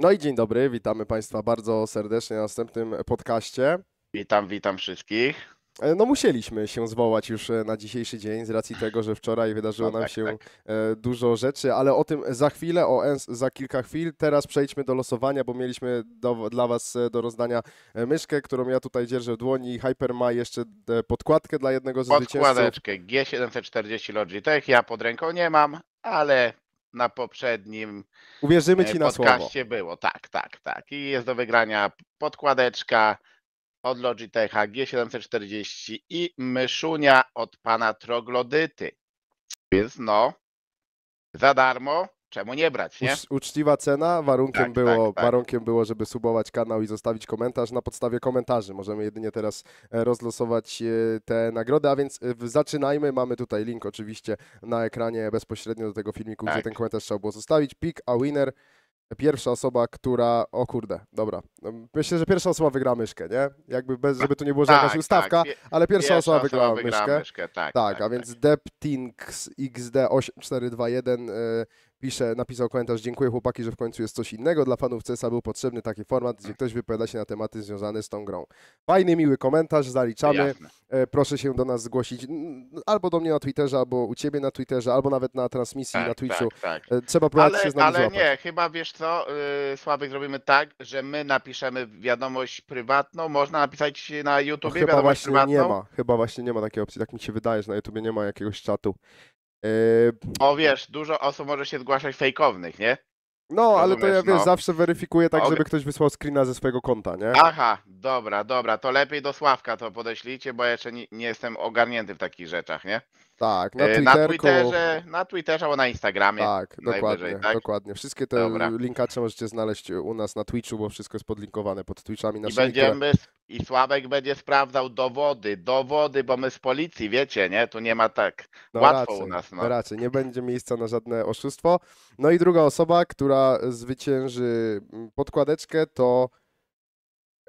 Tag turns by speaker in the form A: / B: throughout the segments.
A: No i dzień dobry, witamy Państwa bardzo serdecznie na następnym podcaście.
B: Witam, witam wszystkich.
A: E, no musieliśmy się zwołać już e, na dzisiejszy dzień z racji tego, że wczoraj wydarzyło no, nam tak, się tak. E, dużo rzeczy, ale o tym za chwilę, o ENS za kilka chwil. Teraz przejdźmy do losowania, bo mieliśmy do, dla Was do rozdania myszkę, którą ja tutaj dzierżę w dłoni. Hyper ma jeszcze podkładkę dla jednego z Podkładeczkę, zwycięzców.
B: Podkładeczkę G740 Logitech, ja pod ręką nie mam, ale na poprzednim Uwierzymy e, ci na było. Tak, tak, tak. I jest do wygrania podkładeczka od Logitecha G740 i myszunia od pana Troglodyty. Więc no, za darmo czemu nie brać, nie? Ucz,
A: uczciwa cena, warunkiem, tak, było, tak, tak. warunkiem było, żeby subować kanał i zostawić komentarz. Na podstawie komentarzy możemy jedynie teraz e, rozlosować e, te nagrody, a więc e, zaczynajmy. Mamy tutaj link oczywiście na ekranie bezpośrednio do tego filmiku, gdzie tak. ten komentarz trzeba było zostawić. Pick a winner. Pierwsza osoba, która. O kurde, dobra. No, myślę, że pierwsza osoba wygra myszkę, nie? Jakby bez, tak. żeby tu nie było tak, tak, ustawka, tak. ale pierwsza, pierwsza osoba, wygrała osoba wygra myszkę. myszkę. Tak, tak, tak a więc tak. Deptinks XD8421 Pisze, napisał komentarz, dziękuję chłopaki, że w końcu jest coś innego. Dla fanów CESA był potrzebny taki format, gdzie ktoś wypowiada się na tematy związane z tą grą. Fajny, miły komentarz, zaliczamy. E, proszę się do nas zgłosić albo do mnie na Twitterze, albo u ciebie na Twitterze, albo nawet na transmisji tak, na Twitchu. Tak, tak. E, trzeba próbować ale, się z nami Ale złapać.
B: nie, chyba wiesz co, y, Sławek, zrobimy tak, że my napiszemy wiadomość prywatną, można napisać na YouTube chyba wiadomość właśnie prywatną. nie ma,
A: chyba właśnie nie ma takiej opcji, tak mi się wydaje, że na YouTube nie ma jakiegoś czatu. Yy,
B: wiesz, dużo osób może się zgłaszać fejkownych, nie? No, ale to ja wiesz, no. zawsze weryfikuję tak, żeby ktoś
A: wysłał screena ze swojego konta, nie?
B: Aha, dobra, dobra, to lepiej do Sławka to podeślijcie, bo ja jeszcze nie, nie jestem ogarnięty w takich rzeczach, nie? Tak, na, e, Twitterku. na Twitterze, na Twitterze albo na Instagramie. Tak, dokładnie, tak?
A: dokładnie. Wszystkie te linkacze możecie znaleźć u nas na Twitchu, bo wszystko jest podlinkowane pod Twitchami na I będziemy,
B: I Sławek będzie sprawdzał dowody, dowody, bo my z policji, wiecie, nie? Tu nie ma tak no łatwo raczej, u nas. No. no
A: raczej, nie będzie miejsca na żadne oszustwo. No i druga osoba, która zwycięży mm, podkładeczkę to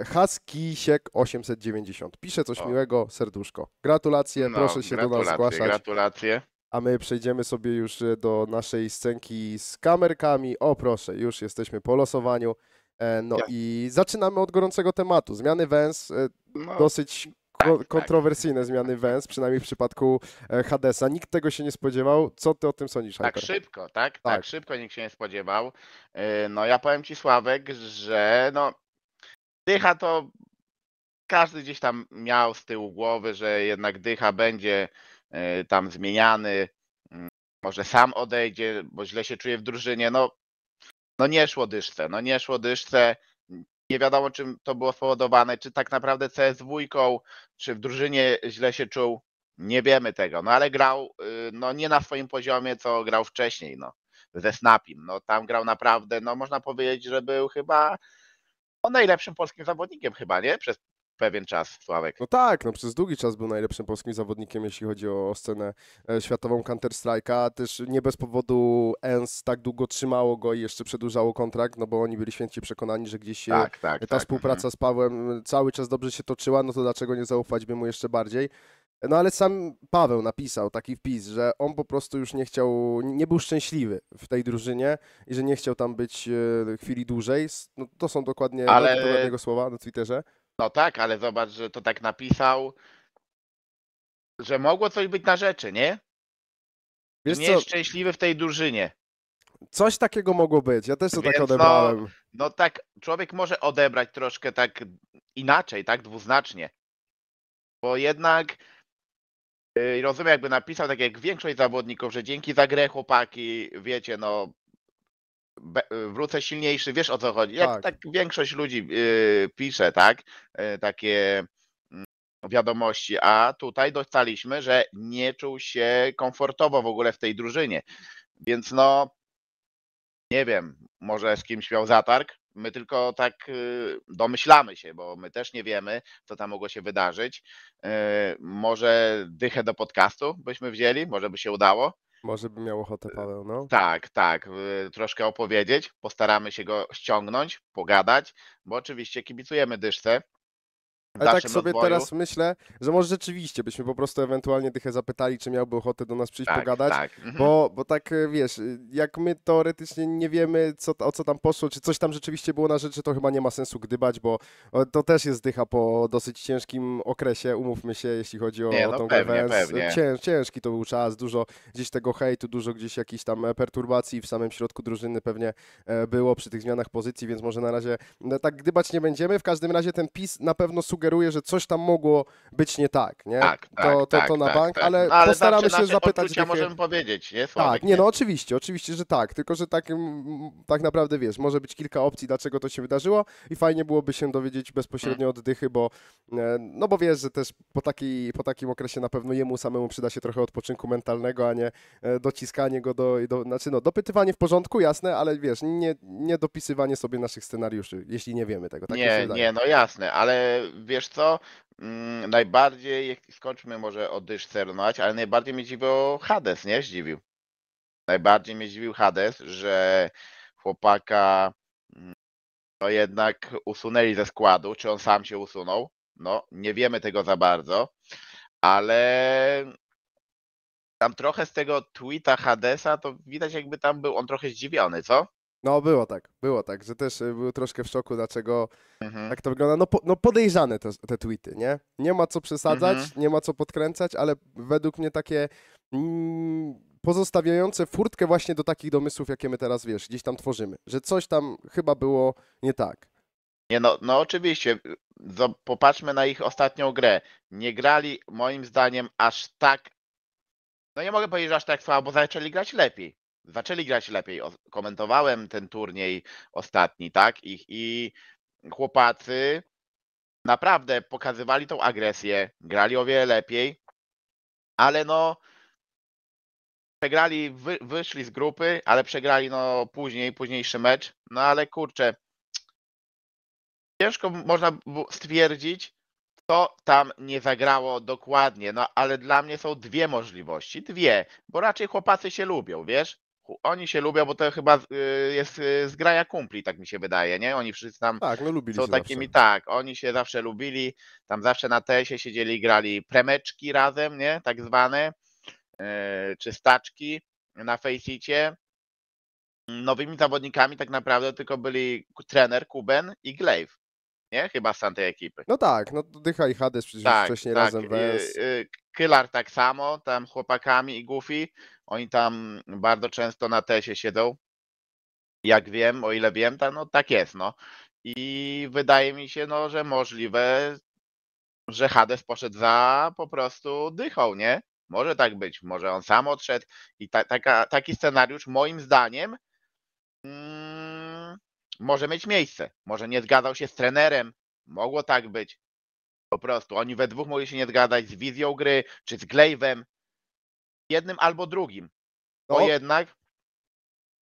A: Haskisiek 890. Pisze coś o. miłego, serduszko. Gratulacje, no, proszę się do nas zgłaszać. Gratulacje. A my przejdziemy sobie już e, do naszej scenki z kamerkami. O proszę, już jesteśmy po losowaniu. E, no ja. i zaczynamy od gorącego tematu. Zmiany węz, e, no, dosyć tak, tak. kontrowersyjne tak. zmiany węz, przynajmniej w przypadku Hadesa. Nikt tego się nie spodziewał. Co ty o tym sądzisz, Tak szybko,
B: tak? tak? tak? szybko nikt się nie spodziewał. No ja powiem ci, Sławek, że no dycha to każdy gdzieś tam miał z tyłu głowy, że jednak dycha będzie e, tam zmieniany, mm, może sam odejdzie, bo źle się czuje w drużynie. No, no nie szło dyszce, no nie szło dyszce. Nie wiadomo, czym to było spowodowane, czy tak naprawdę CS wujką, czy w drużynie źle się czuł. Nie wiemy tego, no ale grał y, no nie na swoim poziomie, co grał wcześniej, no ze Snapim. No tam grał naprawdę, no można powiedzieć, że był chyba on najlepszym polskim zawodnikiem chyba, nie? Przez pewien czas, Sławek. No
A: tak, no przez długi czas był najlepszym polskim zawodnikiem, jeśli chodzi o scenę e, światową Counter-Strike'a. Też nie bez powodu ENS tak długo trzymało go i jeszcze przedłużało kontrakt, no bo oni byli święci przekonani, że gdzieś tak, tak, ta tak. współpraca mhm. z Pawłem e, cały czas dobrze się toczyła, no to dlaczego nie zaufać by mu jeszcze bardziej? No ale sam Paweł napisał taki wpis, że on po prostu już nie chciał, nie był szczęśliwy w tej drużynie i że nie chciał tam być e, chwili dłużej. No, to są dokładnie, ale... jego słowa na Twitterze.
B: No tak, ale zobacz, że to tak napisał, że mogło coś być na rzeczy, nie? Wiesz nie jest szczęśliwy w tej drużynie. Coś
A: takiego mogło być, ja też to tak Więc tak odebrałem. No,
B: no tak, człowiek może odebrać troszkę tak inaczej, tak dwuznacznie. Bo jednak Yy, I rozumiem, jakby napisał, tak jak większość zawodników, że dzięki za grę chłopaki, wiecie, no wrócę silniejszy, wiesz o co chodzi. Jak tak, tak większość ludzi yy, pisze, tak, yy, takie mm, wiadomości, a tutaj dostaliśmy, że nie czuł się komfortowo w ogóle w tej drużynie. Więc no, nie wiem, może z kimś miał zatarg, My tylko tak y, domyślamy się, bo my też nie wiemy, co tam mogło się wydarzyć. Y, może dychę do podcastu byśmy wzięli, może by się udało. Może by miał ochotę y, Paweł, no. Tak, tak. Troszkę opowiedzieć, postaramy się go ściągnąć, pogadać, bo oczywiście kibicujemy dyszce ale tak sobie teraz
A: myślę, że może rzeczywiście byśmy po prostu ewentualnie Dychę zapytali, czy miałby ochotę do nas przyjść tak, pogadać, tak. Mhm. Bo, bo tak e, wiesz, y, jak my teoretycznie nie wiemy co, o co tam poszło, czy coś tam rzeczywiście było na rzeczy, to chyba nie ma sensu gdybać, bo to też jest Dycha po dosyć ciężkim okresie, umówmy się, jeśli chodzi o, nie, no, tą pewnie, pewnie. Cięż, ciężki to był czas, dużo gdzieś tego hejtu, dużo gdzieś jakichś tam e, perturbacji w samym środku drużyny pewnie e, było przy tych zmianach pozycji, więc może na razie no tak gdybać nie będziemy, w każdym razie ten PiS na pewno sugeruje sugeruje, że coś tam mogło być nie tak, nie? Tak, tak, to, to, tak, to na tak, bank, tak. ale, no, ale postaramy się zapytać. ja możemy
B: powiedzieć, nie? Sławek, tak, nie, nie, no
A: oczywiście, oczywiście, że tak, tylko że tak, mm, tak naprawdę wiesz, może być kilka opcji, dlaczego to się wydarzyło i fajnie byłoby się dowiedzieć bezpośrednio hmm. od Dychy, bo e, no bo wiesz, że też po, taki, po takim okresie na pewno jemu samemu przyda się trochę odpoczynku mentalnego, a nie e, dociskanie go do, do znaczy no dopytywanie w porządku, jasne, ale wiesz, nie, nie dopisywanie sobie naszych scenariuszy, jeśli nie wiemy tego. Tak nie, nie,
B: no jasne, ale wiesz co, mm, najbardziej, skończmy może o dyszce runąć, ale najbardziej mnie dziwił Hades, nie? Zdziwił. Najbardziej mnie dziwił Hades, że chłopaka mm, no jednak usunęli ze składu, czy on sam się usunął. No, nie wiemy tego za bardzo, ale tam trochę z tego tweeta Hadesa to widać jakby tam był on trochę zdziwiony, co?
A: No było tak, było tak, że też y, był troszkę w szoku, dlaczego mhm. tak to wygląda. No, po, no podejrzane te, te tweety, nie? Nie ma co przesadzać, mhm. nie ma co podkręcać, ale według mnie takie mm, pozostawiające furtkę właśnie do takich domysłów, jakie my teraz, wiesz, gdzieś tam tworzymy. Że coś tam chyba było nie tak.
B: Nie, no, no oczywiście. Popatrzmy na ich ostatnią grę. Nie grali, moim zdaniem, aż tak. No nie mogę powiedzieć, że aż tak słabo, bo zaczęli grać lepiej zaczęli grać lepiej. Komentowałem ten turniej ostatni, tak? I, i chłopacy naprawdę pokazywali tą agresję, grali o wiele lepiej, ale no przegrali, wy, wyszli z grupy, ale przegrali no później, późniejszy mecz. No ale kurczę, ciężko można stwierdzić, co tam nie zagrało dokładnie, no ale dla mnie są dwie możliwości, dwie, bo raczej chłopacy się lubią, wiesz? Oni się lubią, bo to chyba y, jest y, zgraja kumpli, tak mi się wydaje, nie? Oni wszyscy tam tak, no, lubili są takimi, zawsze. tak, oni się zawsze lubili, tam zawsze na TESie siedzieli siedzieli, grali premeczki razem, nie? Tak zwane, y, czy staczki na Faceicie. Nowymi zawodnikami tak naprawdę tylko byli trener Kuben i Glaive nie? Chyba z tamtej ekipy.
A: No tak, no Dycha i Hades
B: przecież tak, wcześniej tak. razem WS. Y, y, Kylar tak samo, tam chłopakami i Goofy, oni tam bardzo często na tesie siedzą. Jak wiem, o ile wiem, to no tak jest, no. I wydaje mi się, no, że możliwe, że Hades poszedł za po prostu dychą, nie? Może tak być, może on sam odszedł i ta, taka, taki scenariusz moim zdaniem mm, może mieć miejsce. Może nie zgadzał się z trenerem, mogło tak być. Po prostu oni we dwóch mogli się nie zgadzać z wizją gry, czy z Glejwem. jednym albo drugim. Bo no. jednak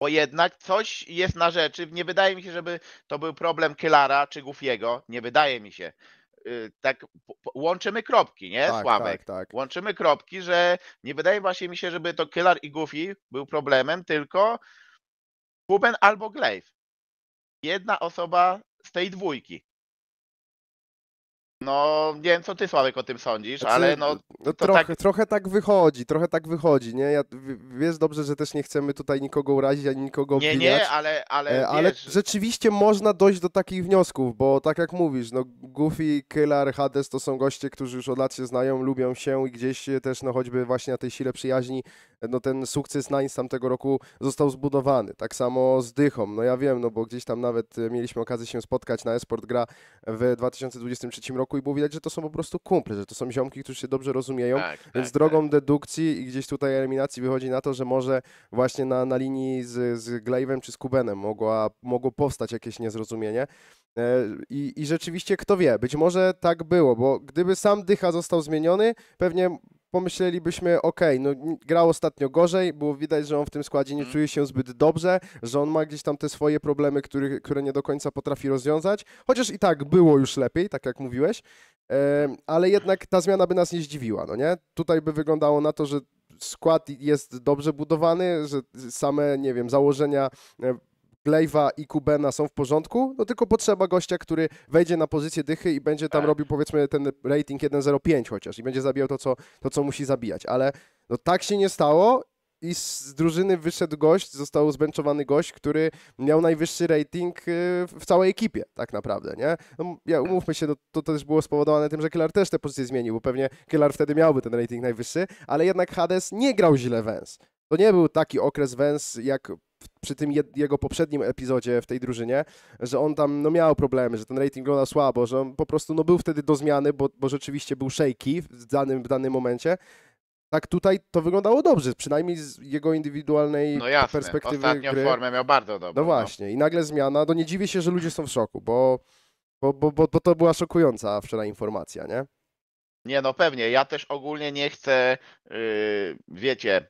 B: bo jednak coś jest na rzeczy. Nie wydaje mi się, żeby to był problem Kylara czy Gufiego. Nie wydaje mi się. Y, tak łączymy kropki, nie, tak, Sławek? Tak, tak. Łączymy kropki, że nie wydaje właśnie mi się, żeby to Kylar i Goofy był problemem, tylko Kuben albo Glaive jedna osoba z tej dwójki. No, nie wiem, co ty Sławek o tym sądzisz, znaczy, ale no. no trochę, tak...
A: trochę tak wychodzi, trochę tak wychodzi, nie? Ja, wiesz dobrze, że też nie chcemy tutaj nikogo urazić ani nikogo obwiniać. Nie, nie, ale. Ale, e, ale rzeczywiście można dojść do takich wniosków, bo tak jak mówisz, no Goofy, Killer, Hades to są goście, którzy już od lat się znają, lubią się i gdzieś też, no choćby właśnie na tej sile przyjaźni no ten sukces Nines tamtego roku został zbudowany. Tak samo z Dychą, no ja wiem, no bo gdzieś tam nawet e, mieliśmy okazję się spotkać na Esport Gra w 2023 roku i było widać, że to są po prostu kumple, że to są ziomki, którzy się dobrze rozumieją, tak, tak więc tak, drogą tak. dedukcji i gdzieś tutaj eliminacji wychodzi na to, że może właśnie na, na linii z, z Glaive'em czy z Kubenem mogła, mogło powstać jakieś niezrozumienie. E, I, I rzeczywiście, kto wie, być może tak było, bo gdyby sam Dycha został zmieniony, pewnie pomyślelibyśmy, ok, no grał ostatnio gorzej, było widać, że on w tym składzie nie mhm. czuje się zbyt dobrze, że on ma gdzieś tam te swoje problemy, który, które nie do końca potrafi rozwiązać, chociaż i tak było już lepiej, tak jak mówiłeś, ale jednak ta zmiana by nas nie zdziwiła, no nie? Tutaj by wyglądało na to, że skład jest dobrze budowany, że same, nie wiem, założenia e, Glejwa i Kubena są w porządku, no tylko potrzeba gościa, który wejdzie na pozycję dychy i będzie tam tak. robił powiedzmy ten rating 1.05 chociaż i będzie zabijał to co, to, co musi zabijać, ale no tak się nie stało i z drużyny wyszedł gość, został zbenczowany gość, który miał najwyższy rating y, w całej ekipie, tak naprawdę, nie? No, ja, umówmy się, no, to, to też było spowodowane tym, że Kellar też te pozycje zmienił, bo pewnie Kellar wtedy miałby ten rating najwyższy, ale jednak Hades nie grał źle Wens. To nie był taki okres Wens, jak przy tym jego poprzednim epizodzie w tej drużynie, że on tam no, miał problemy, że ten rating wygląda słabo, że on po prostu no, był wtedy do zmiany, bo, bo rzeczywiście był shaky w danym, w danym momencie. Tak tutaj to wyglądało dobrze, przynajmniej z jego indywidualnej no jasne. perspektywy Ostatnią gry. formę miał bardzo dobrze. No, no właśnie, i nagle zmiana, no nie dziwię się, że ludzie są w szoku, bo, bo, bo, bo, bo to była szokująca wczoraj informacja, nie?
B: Nie, no pewnie. Ja też ogólnie nie chcę, yy, wiecie,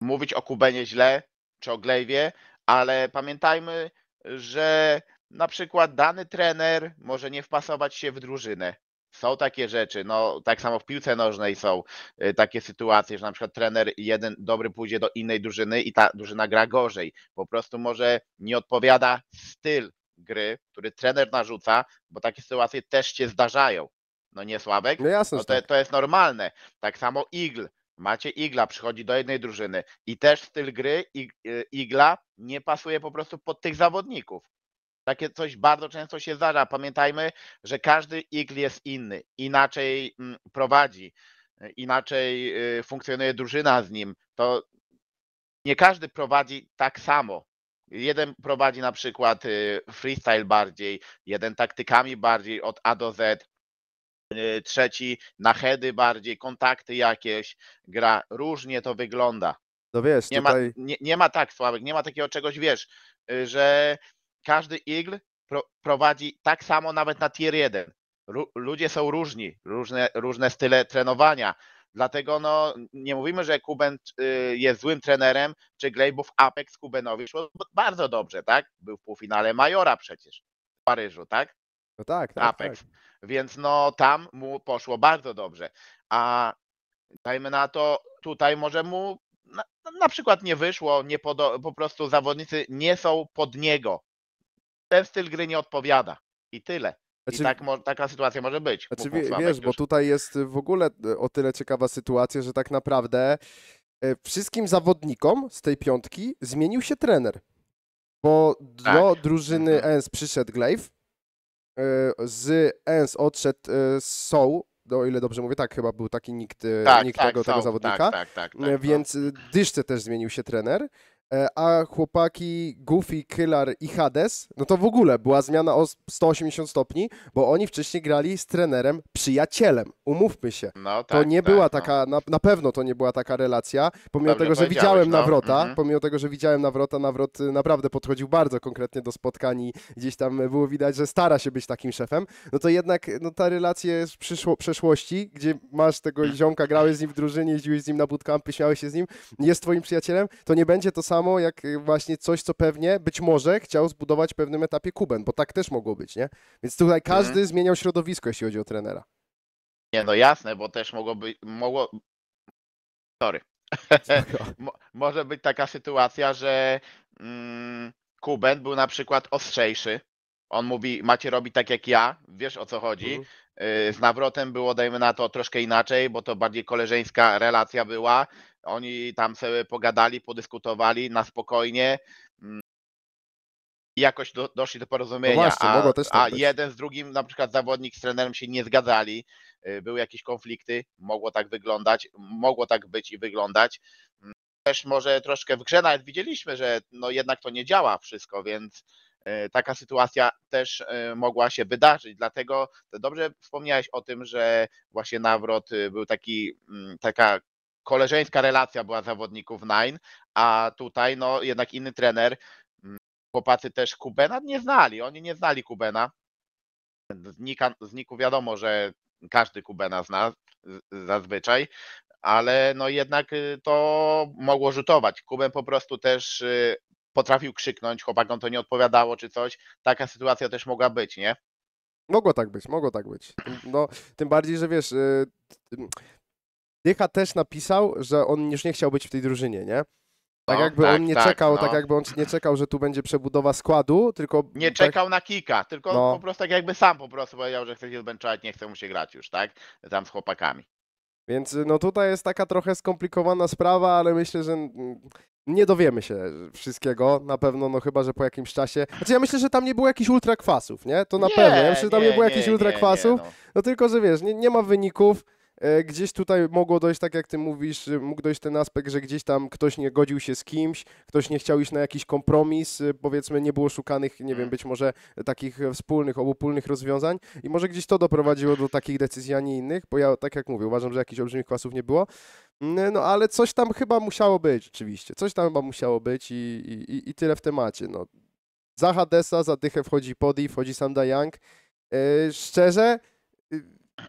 B: mówić o Kubenie źle, czy o Glejwie, ale pamiętajmy, że na przykład dany trener może nie wpasować się w drużynę. Są takie rzeczy, no tak samo w piłce nożnej są y, takie sytuacje, że na przykład trener jeden dobry pójdzie do innej drużyny i ta drużyna gra gorzej. Po prostu może nie odpowiada styl gry, który trener narzuca, bo takie sytuacje też się zdarzają. No nie Sławek? No jasne. No to, tak. to jest normalne. Tak samo Eagle Macie Igla, przychodzi do jednej drużyny i też styl gry e, Igla nie pasuje po prostu pod tych zawodników. Takie coś bardzo często się zdarza. Pamiętajmy, że każdy Igl jest inny, inaczej mm, prowadzi, e, inaczej e, funkcjonuje drużyna z nim. To nie każdy prowadzi tak samo. Jeden prowadzi na przykład freestyle bardziej, jeden taktykami bardziej od A do Z, E, trzeci na hedy bardziej, kontakty jakieś, gra. Różnie to wygląda. No wiesz, nie, tutaj... ma, nie, nie ma tak, Sławek, nie ma takiego czegoś, wiesz, y, że każdy igl pro, prowadzi tak samo nawet na tier 1. Ru, ludzie są różni, różne, różne style trenowania, Dlatego no, nie mówimy, że Kuben y, jest złym trenerem, czy Glejbów Apex Kubenowi szło bardzo dobrze, tak? Był w półfinale Majora przecież w Paryżu, tak? No tak, tak Apex. Tak. Więc no tam mu poszło bardzo dobrze. A dajmy na to, tutaj może mu na, na przykład nie wyszło, nie podo- po prostu zawodnicy nie są pod niego. Ten styl gry nie odpowiada. I tyle. Znaczy, I tak taka sytuacja może być. Znaczy, wiesz, już. bo
A: tutaj jest y, w ogóle y, o tyle ciekawa sytuacja, że tak naprawdę y, wszystkim zawodnikom z tej piątki zmienił się trener. Bo tak. do drużyny ENS mhm. przyszedł Glaive, E, z ENS odszedł e, Soul, o ile dobrze mówię, tak, chyba był taki nikt, e, tak, nikt tak, tego, tego tak, zawodnika. Tak, tak, tak, tak Więc Dyszce też zmienił się trener. E, a chłopaki Goofy, Kylar i Hades, no to w ogóle była zmiana o 180 stopni, bo oni wcześniej grali z trenerem przyjacielem. Umówmy się. No, tak, to nie tak, była no. taka, na, na, pewno to nie była taka relacja, pomimo tego, że widziałem no. Nawrota, mhm. pomimo tego, że widziałem Nawrota, Nawrot y, naprawdę podchodził bardzo konkretnie do spotkań i gdzieś tam było widać, że stara się być takim szefem, no to jednak no, ta relacja z przyszło, przeszłości, gdzie masz tego ziomka, grałeś z nim w drużynie, jeździłeś z nim na bootcampy, śmiałeś się z nim, jest twoim przyjacielem, to nie będzie to samo samo jak y, właśnie coś, co pewnie być może chciał zbudować w pewnym etapie Kuben, bo tak też mogło być, nie? Więc tutaj mhm. każdy mhm. zmieniał środowisko, jeśli chodzi o trenera.
B: Nie, no jasne, bo też mogło być, mogło... Sorry. może być taka sytuacja, że mm, Kuben był na przykład ostrzejszy. On mówi, macie robić tak jak ja, wiesz o co chodzi. Mhm. Y, z nawrotem było, dajmy na to, troszkę inaczej, bo to bardziej koleżeńska relacja była. Oni tam sobie pogadali, podyskutowali na spokojnie mm, i jakoś do, doszli do porozumienia. No właśnie, a, tak a jeden z drugim, na przykład zawodnik z trenerem się nie zgadzali, y, były jakieś konflikty, mogło tak wyglądać, mogło tak być i wyglądać. Mm, też może troszkę w grze nawet widzieliśmy, że no jednak to nie działa wszystko, więc y, taka sytuacja też y, mogła się wydarzyć. Dlatego dobrze wspomniałeś o tym, że właśnie nawrot był taki, mm, taka koleżeńska relacja była zawodników Nine, a tutaj no jednak inny trener. Mm, chłopacy też Kubena nie znali, oni nie znali Kubena. Z, Niku wiadomo, że każdy Kubena zna zazwyczaj, ale no jednak y, to mogło rzutować. Kuben po prostu też y, potrafił krzyknąć, chłopakom to nie odpowiadało czy coś. Taka sytuacja też mogła być, nie?
A: Mogło tak być, mogło tak być. No, tym bardziej, że wiesz, y, Dycha też napisał, że on już nie chciał być w tej drużynie, nie? Tak no, jakby tak, on nie tak, czekał, no. tak jakby on nie czekał, że tu będzie przebudowa składu, tylko... Nie tak... czekał
B: na kika, tylko no. po prostu tak jakby sam po prostu powiedział, że chce się zbęczać, nie chce mu się grać już, tak? Tam z chłopakami.
A: Więc y, no tutaj jest taka trochę skomplikowana sprawa, ale myślę, że nie dowiemy się wszystkiego, na pewno, no chyba, że po jakimś czasie. Znaczy ja myślę, że tam nie było jakichś ultrakwasów, nie? To na nie, pewno. Ja myślę, że tam nie, nie było jakichś ultrakwasów, no. no. tylko, że wiesz, nie, nie ma wyników, E, gdzieś tutaj mogło dojść, tak jak ty mówisz, mógł dojść ten aspekt, że gdzieś tam ktoś nie godził się z kimś, ktoś nie chciał iść na jakiś kompromis, e, powiedzmy nie było szukanych, nie wiem, mm. być może takich e, wspólnych, obopólnych rozwiązań i może gdzieś to doprowadziło do takich decyzji, a nie innych, bo ja, tak jak mówię, uważam, że jakichś olbrzymich kłasów nie było, mm, no ale coś tam chyba musiało być, oczywiście, coś tam chyba musiało być i, i, i tyle w temacie, no. Za Hadesa, za Dychę wchodzi Podi, wchodzi Sanda Young. Yy, szczerze,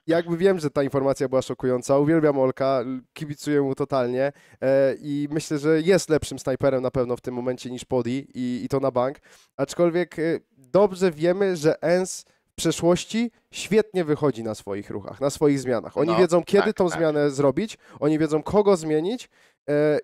A: jakby wiem, że ta informacja była szokująca. Uwielbiam Olka, kibicuję mu totalnie e, i myślę, że jest lepszym snajperem na pewno w tym momencie niż Podi i, i to na bank. Aczkolwiek e, dobrze wiemy, że Ens w przeszłości świetnie wychodzi na swoich ruchach, na swoich zmianach. Oni no, wiedzą, kiedy tak, tą tak. zmianę zrobić, oni wiedzą, kogo zmienić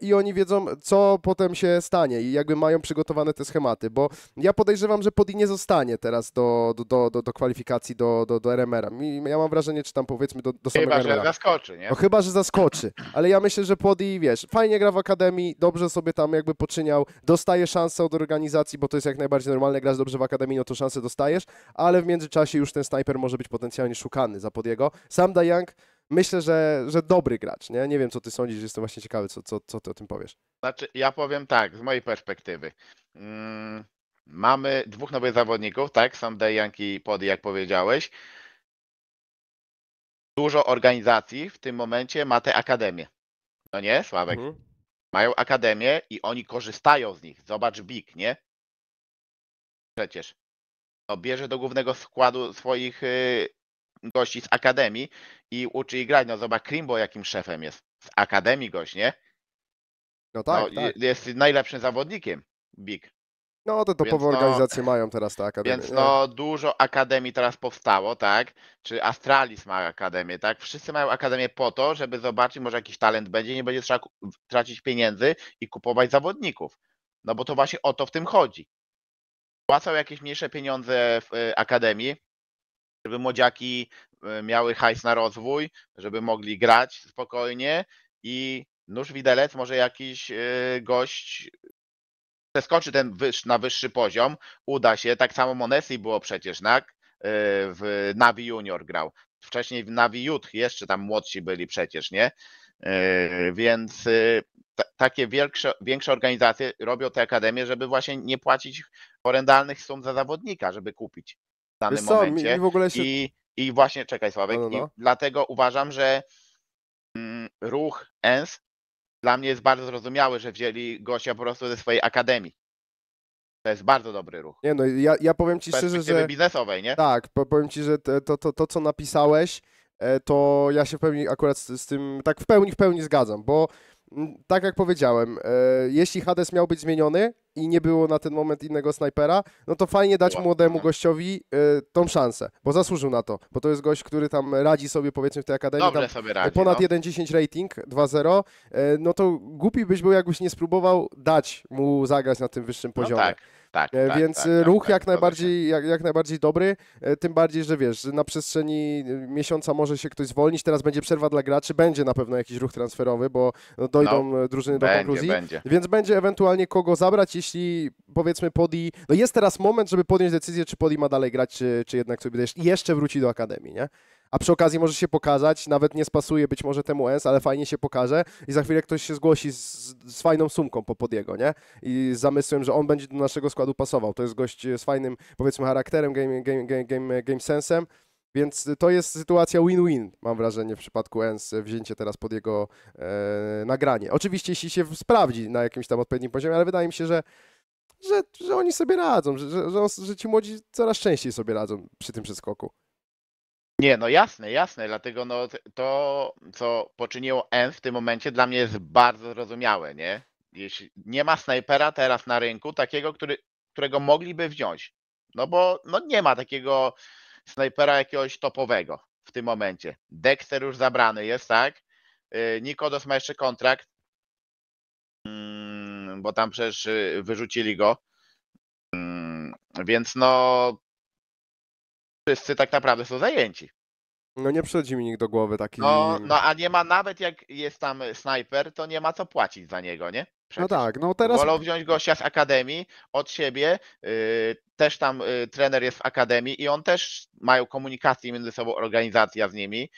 A: i oni wiedzą, co potem się stanie i jakby mają przygotowane te schematy, bo ja podejrzewam, że Podi nie zostanie teraz do, do, do, do kwalifikacji do, do, do RMR-a. Ja mam wrażenie, czy tam powiedzmy do, do samego Chyba, że zaskoczy, nie? No, chyba, że zaskoczy, ale ja myślę, że Podi, wiesz, fajnie gra w Akademii, dobrze sobie tam jakby poczyniał, dostaje szansę od organizacji, bo to jest jak najbardziej normalne, grasz dobrze w Akademii, no to szansę dostajesz, ale w międzyczasie już ten snajper może być potencjalnie szukany za Podiego. Sam Dajang myślę, że, że dobry gracz, nie? Nie wiem, co ty sądzisz, jestem właśnie ciekawy, co, co, co ty o tym powiesz.
B: Znaczy, ja powiem tak, z mojej perspektywy. Mm, mamy dwóch nowych zawodników, tak? Sam Dejank i Pody, jak powiedziałeś. Dużo organizacji w tym momencie ma te akademie. No nie, Sławek? Mhm. Mają akademię i oni korzystają z nich. Zobacz Big, nie? Przecież. No, bierze do głównego składu swoich y, gości z akademii i uczy ich grać. No zobacz Krimbo jakim szefem jest. Z akademii gość, nie? No tak, no, tak. tak. Jest najlepszym zawodnikiem Big.
A: No to topowe no, organizacje mają teraz te akademie. Więc no
B: dużo akademii teraz powstało, tak? Czy Astralis ma akademię, tak? Wszyscy mają akademię po to, żeby zobaczyć, może jakiś talent będzie, nie będzie trzeba tracić pieniędzy i kupować zawodników. No bo to właśnie o to w tym chodzi. Płacą jakieś mniejsze pieniądze w y, akademii, żeby młodziaki e, miały hajs na rozwój, żeby mogli grać spokojnie i nóż widelec może jakiś e, gość przeskoczy ten wyż, na wyższy poziom, uda się. Tak samo Monesi było przecież, tak? E, w Navi Junior grał. Wcześniej w Navi Youth jeszcze tam młodsi byli przecież, nie? Więc takie większe, większe organizacje robią te akademie, żeby właśnie nie płacić horrendalnych sum za zawodnika, żeby kupić danym Wiesz momencie. mi w ogóle się... I, I właśnie, czekaj Sławek, no, no, no. dlatego uważam, że mm, ruch ENS dla mnie jest bardzo zrozumiały, że wzięli gościa po prostu ze swojej akademii. To jest bardzo dobry ruch. Nie
A: no, ja, ja powiem ci szczerze, że...
B: biznesowej, nie?
A: Tak, powiem ci, że to, to, to, to co napisałeś, e, to ja się w pełni akurat z, z, tym, tak w pełni, w pełni zgadzam, bo tak jak powiedziałem, e, jeśli Hades miał być zmieniony i nie było na ten moment innego snajpera, no to fajnie dać młodemu gościowi e, tą szansę, bo zasłużył na to, bo to jest gość, który tam radzi sobie powiedzmy w tej akademii. Dobre sobie radzi, ponad no. 1,10 rating, 2-0, e, no to głupi byś był, jakbyś nie spróbował dać mu zagrać na tym wyższym no poziomie. No tak tak. E, tak Więc tak, e, tak, ruch tak, jak, najbardziej, jak, jak najbardziej dobry, e, tym bardziej, że wiesz, na przestrzeni miesiąca może się ktoś zwolnić, teraz będzie przerwa dla graczy, będzie na pewno jakiś ruch transferowy, bo no, dojdą no, drużyny do będzie, konkluzji, będzie. więc będzie ewentualnie kogo zabrać, jeśli powiedzmy Podi, no jest teraz moment, żeby podjąć decyzję, czy Podi ma dalej grać, czy, czy jednak sobie jeszcze wróci do Akademii, nie? a przy okazji może się pokazać, nawet nie spasuje być może temu ENS, ale fajnie się pokaże i za chwilę ktoś się zgłosi z, z fajną sumką po jego, nie? I z zamysłem, że on będzie do naszego składu pasował. To jest gość e, z fajnym, powiedzmy, charakterem, game, game, game, game, game sensem. Więc to jest sytuacja win-win, mam wrażenie, w przypadku ENS, e, wzięcie teraz pod jego e, nagranie. Oczywiście, jeśli się sprawdzi na jakimś tam odpowiednim poziomie, ale wydaje mi się, że, że, że oni sobie radzą, że, że, że, że ci młodzi coraz częściej sobie radzą przy tym przeskoku.
B: Nie, no jasne, jasne, dlatego no, to, co poczyniło N w tym momencie dla mnie jest bardzo zrozumiałe, nie? Jeśli nie ma snajpera teraz na rynku takiego, który, którego mogliby wziąć, no bo no nie ma takiego snajpera jakiegoś topowego w tym momencie. Dexter już zabrany jest, tak? Y, Nikodos ma jeszcze kontrakt, mm, bo tam przecież y, wyrzucili go, mm, więc no wszyscy tak naprawdę są zajęci.
A: No nie przychodzi mi nikt do głowy taki. No, no
B: a nie ma nawet jak jest tam snajper, to nie ma co płacić za niego, nie? No
A: Przecież. No tak, no teraz. Wolą wziąć
B: gościa z akademii od siebie. Yy, też tam y, trener jest w akademii i on też mają komunikację między sobą, organizacja z nimi.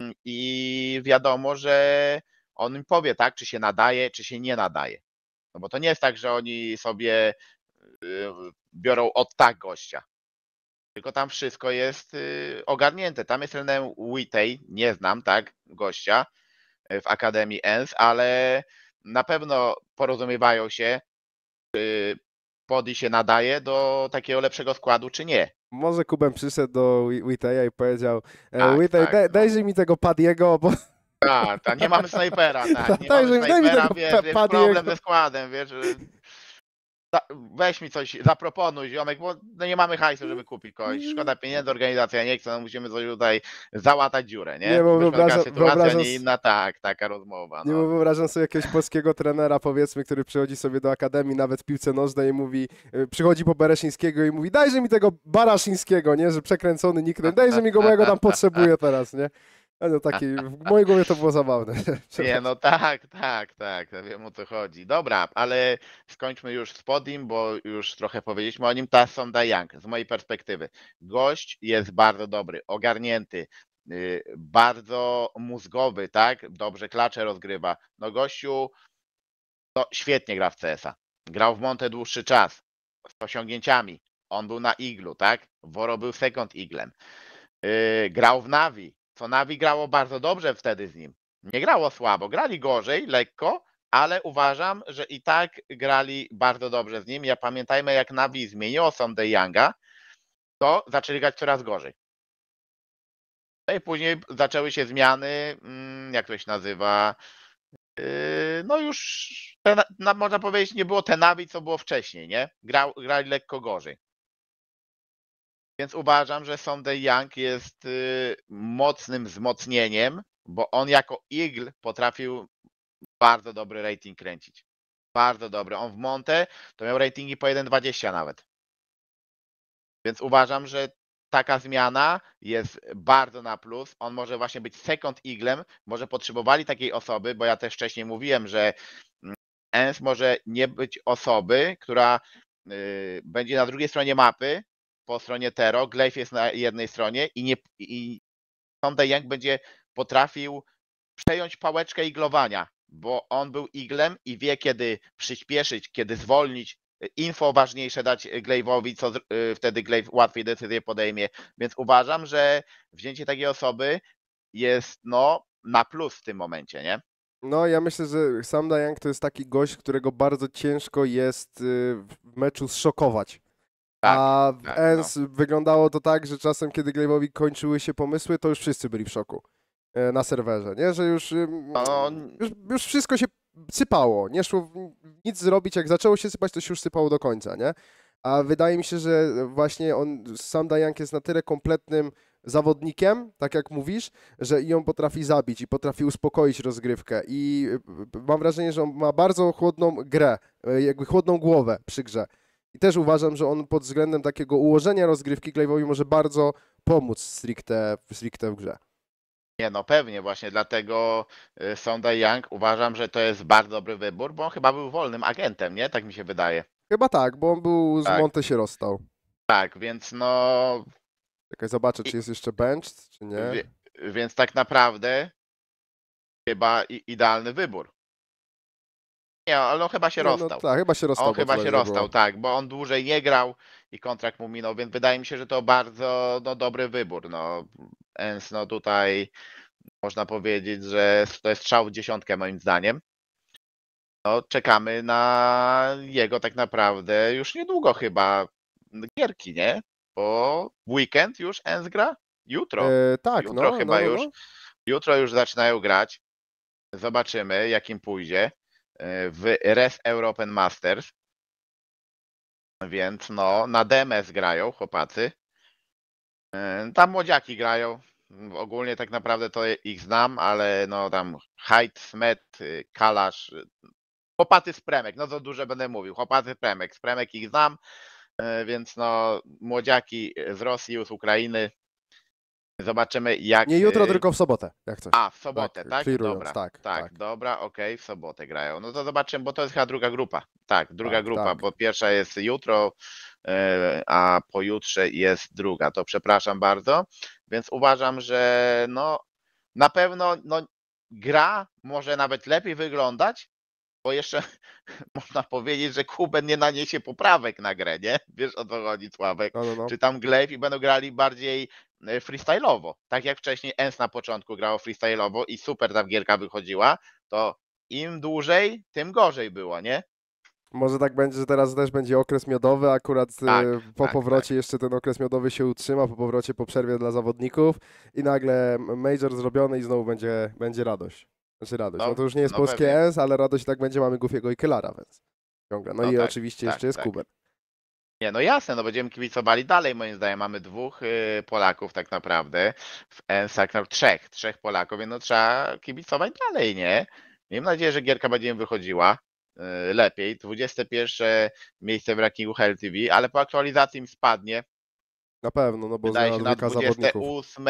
B: Mm, I wiadomo, że on im powie, tak, czy się nadaje, czy się nie nadaje. No bo to nie jest tak, że oni sobie y, biorą od tak gościa. Tylko tam wszystko jest y, ogarnięte. Tam jest trenerem Whitey, nie znam, tak, gościa y, w Akademii ENS, ale na pewno porozumiewają się, czy Podi się nadaje do takiego lepszego składu, czy nie.
A: Może Kubem przyszedł do Whiteya i powiedział e, tak, tak, daj, no. dajże mi tego Padiego, bo...
B: Tak, ta, nie mamy snajpera, tak, nie ta, mamy daj, snajpera, mi tego wiesz, jest problem ze składem, wiesz, weź mi coś, zaproponuj ziomek, bo no nie mamy hajsu, żeby kupić kogoś. Szkoda pieniędzy, organizacja nie chce, no musimy coś tutaj załatać dziurę, nie? Nie, bo wyobrażam, wyobrażam, nie inna, tak, taka rozmowa. No. Nie,
A: bo wyobrażam sobie jakiegoś polskiego trenera, powiedzmy, który przychodzi sobie do akademii, nawet w piłce nożnej i mówi, y, przychodzi po Bereszyńskiego i mówi, dajże mi tego Baraszyńskiego, nie? Że przekręcony niknął no, dajże mi go, bo ja go tam potrzebuję teraz, nie? no taki, w mojej głowie to było zabawne. Nie, no
B: tak, tak, tak, wiem o co chodzi. Dobra, ale skończmy już z Podim, bo już trochę powiedzieliśmy o nim. Ta Sonda Young, z mojej perspektywy. Gość jest bardzo dobry, ogarnięty, y, bardzo mózgowy, tak? Dobrze klacze rozgrywa. No gościu, no świetnie gra w CS-a. Grał w Monte dłuższy czas, z osiągnięciami. On był na iglu, tak? Woro był second iglem. Y, grał w Navi, co Navi grało bardzo dobrze wtedy z nim. Nie grało słabo, grali gorzej, lekko, ale uważam, że i tak grali bardzo dobrze z nim. Ja pamiętajmy, jak Navi zmieniło Sonde Younga, to zaczęli grać coraz gorzej. No i później zaczęły się zmiany, mm, jak to się nazywa, yy, no już, można powiedzieć, nie było Navi, co było wcześniej, nie? Grał, grali lekko gorzej. Więc uważam, że Sonday Young jest y, mocnym wzmocnieniem, bo on jako Eagle potrafił bardzo dobry rating kręcić. Bardzo dobry. On w Monte to miał ratingi po 1,20 nawet. Więc uważam, że taka zmiana jest bardzo na plus. On może właśnie być second eaglem. Może potrzebowali takiej osoby, bo ja też wcześniej mówiłem, że mm, Ens może nie być osoby, która y, będzie na drugiej stronie mapy, po stronie Tero, Glaive jest na jednej stronie i, nie, i Sonda Young będzie potrafił przejąć pałeczkę iglowania, bo on był iglem i wie, kiedy przyspieszyć, kiedy zwolnić, e, info ważniejsze dać Glaive'owi, co e, wtedy Glaive łatwiej decyzję podejmie. Więc uważam, że wzięcie takiej osoby jest no na plus w tym momencie, nie?
A: No, ja myślę, że Sam Yang to jest taki gość, którego bardzo ciężko jest y, w meczu zszokować. Tak, A w tak, ENS no. wyglądało to tak, że czasem, kiedy Glaive'owi kończyły się pomysły, to już wszyscy byli w szoku e, na serwerze, nie? Że już, no, już, już wszystko się sypało, nie szło nic zrobić, jak zaczęło się sypać, to się już sypało do końca, nie? A wydaje mi się, że właśnie on, sam Dajank jest na tyle kompletnym zawodnikiem, tak jak mówisz, że i on potrafi zabić, i potrafi uspokoić rozgrywkę. I y, y, y, mam wrażenie, że on ma bardzo chłodną grę, e, jakby chłodną głowę przy grze. I też uważam, że on pod względem takiego ułożenia rozgrywki Klejwowi może bardzo pomóc stricte, stricte w grze.
B: Nie no, pewnie właśnie, dlatego y, Sonda Young uważam, że to jest bardzo dobry wybór, bo on chyba był wolnym agentem, nie? Tak mi się wydaje.
A: Chyba tak, bo on był z tak. Monte się rozstał.
B: Tak, więc no...
A: Czekaj, zobaczę, czy jest jeszcze bench,
B: czy nie. Wie, więc tak naprawdę chyba idealny wybór. Nie, ale on chyba się no, rozstał. No, tak, chyba się rozstał. On chyba się rozstał, tak, bo on dłużej nie grał i kontrakt mu minął, więc wydaje mi się, że to bardzo no, dobry wybór. No, Ens, no tutaj można powiedzieć, że to jest strzał w dziesiątkę moim zdaniem. No, czekamy na jego tak naprawdę już niedługo chyba gierki, nie? Bo weekend już Ens gra? Jutro. E, tak, jutro no, chyba no, no już. No. Jutro już zaczynają grać. Zobaczymy, jakim pójdzie. E, w Res European Masters. Więc no, na DMS grają chłopacy. E, tam młodziaki grają. Ogólnie tak naprawdę to ich znam, ale no tam Hyde, Smet, y, Kalasz, y, chłopacy z Premek, no to duże będę mówił, chłopacy Premek, z Premek ich znam, e, więc no młodziaki z Rosji, z Ukrainy, Zobaczymy jak... Nie jutro, y, tylko
A: w sobotę, jak coś. A, w sobotę, tak? tak? dobra, tak,
B: tak, tak. dobra, okej, okay, w sobotę grają. No to zobaczymy, bo to jest chyba druga grupa. Tak, druga tak, grupa, tak. bo pierwsza jest jutro, y, a pojutrze jest druga, to przepraszam bardzo. Więc uważam, że no na pewno no, gra może nawet lepiej wyglądać, bo jeszcze można powiedzieć, że Kuben nie naniesie poprawek na grę, nie? Wiesz o co chodzi, Sławek? No, no, no. Czy tam Glaive i będą grali bardziej e, freestyle'owo. Tak jak wcześniej Ens na początku grało freestyle'owo i super tam gierka wychodziła, to im dłużej, tym gorzej było, nie?
A: Może tak będzie, że teraz też będzie okres miodowy, akurat e, tak, po tak, powrocie tak. jeszcze ten okres miodowy się utrzyma, po powrocie po przerwie dla zawodników i nagle major zrobiony i znowu będzie, będzie radość. Znaczy radość. No, no to już nie jest no polskie pewnie. S, ale radość tak będzie. Mamy Gufiego i Kylara, więc ciągle. No, no i tak, oczywiście tak, jeszcze jest tak. Kuber.
B: Nie, no jasne, no będziemy kibicowali dalej, moim zdaniem. Mamy dwóch y, Polaków tak naprawdę, w ENSach, tak no, trzech, trzech Polaków, więc no trzeba kibicować dalej, nie? Miejmy nadzieję, że gierka będzie wychodziła y, lepiej. 21 miejsce w rankingu HLTV, ale po aktualizacji im spadnie, na pewno, no bo Wydaje się na 28,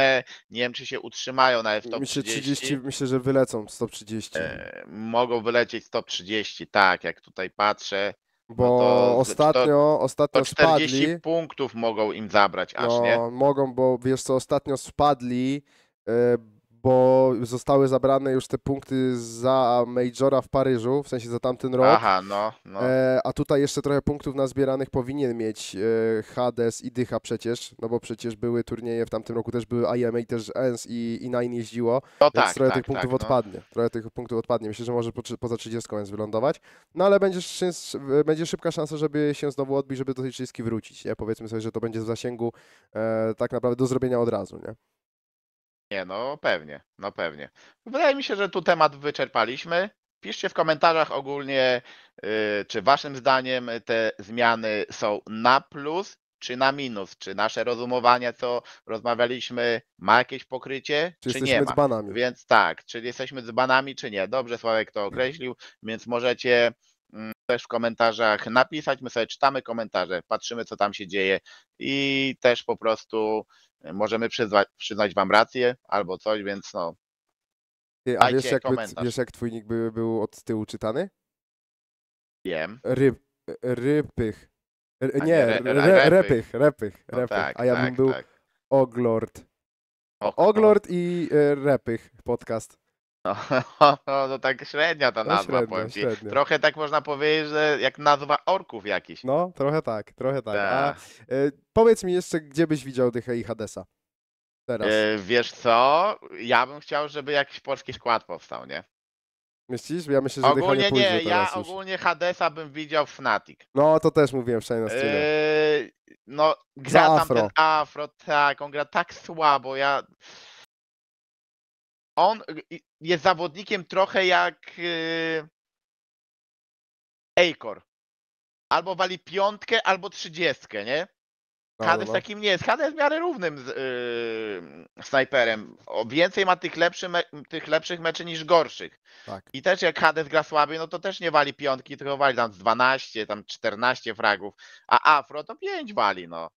B: nie wiem czy się utrzymają na F-top myślę, 30. 30. Myślę, że wylecą 130. E, mogą wylecieć 130, tak, jak tutaj patrzę. No bo no to, ostatnio, to, ostatnio to 40 spadli. punktów mogą im zabrać aż, no, nie?
A: Mogą, bo wiesz co, ostatnio spadli, e, zostały zabrane już te punkty za Majora w Paryżu, w sensie za tamten rok. Aha, no. no. E, a tutaj jeszcze trochę punktów nazbieranych powinien mieć e, Hades i Dycha przecież, no bo przecież były turnieje w tamtym roku, też były IMA, też ENS i, i Nine jeździło, no więc tak, trochę tak, tych punktów tak, no. odpadnie. No. Trochę tych punktów odpadnie. Myślę, że może po, poza 30 ENS wylądować. No ale będzie, będzie szybka szansa, żeby się znowu odbić, żeby do tej 30 wrócić. Nie? Powiedzmy sobie, że to będzie w zasięgu e, tak naprawdę do zrobienia od razu. Nie?
B: Nie, no pewnie, no pewnie. Wydaje mi się, że tu temat wyczerpaliśmy. Piszcie w komentarzach ogólnie, y, czy waszym zdaniem te zmiany są na plus, czy na minus, czy nasze rozumowanie, co rozmawialiśmy, ma jakieś pokrycie, czy, czy nie ma. Dzbanami. Więc tak, czy jesteśmy dzbanami, czy nie. Dobrze Sławek to określił, więc możecie mm, też w komentarzach napisać. My sobie czytamy komentarze, patrzymy, co tam się dzieje i też po prostu E, możemy przyznać, przyznać wam rację albo coś, więc no. Ty, a wiesz jak, wiesz,
A: jak twój nick by, był od tyłu czytany? Wiem. Ryb, rypych. R, nie, re, re, re, repych, repych, no Tak, a ja tak, bym był tak. Oglord. Oglord i e, Repych podcast. No,
B: no, no tak średnia ta No, nazwa, średnio, powiem ci. średnio. Trochę tak można powiedzieć, że jak nazwa orków jakiś.
A: No, trochę tak, trochę tak. A tak. e, powiedz mi jeszcze, gdzie byś widział Dychę i Hadesa? Teraz. E,
B: wiesz co? Ja bym chciał, żeby jakiś polski skład powstał, nie? Myślisz?
A: Ja myślę, że Dycha nie Ogólnie pójdzie nie, ja już.
B: ogólnie Hadesa bym widział w Fnatic.
A: No, to też mówiłem wczoraj na streamie.
B: E, no, gra tam afro. ten afro, tak, on gra tak słabo, ja on jest zawodnikiem trochę jak y, Ejkor. Albo wali piątkę, albo trzydziestkę, nie? No, Hades no, no. takim nie jest. Hades jest w miarę równym z, yy, snajperem. O, więcej ma tych, lepszy me, tych lepszych meczy niż gorszych. Tak. I też jak Hades gra słabiej, no to też nie wali piątki, tylko wali tam z 12, tam 14 fragów, a Afro to 5 wali, no.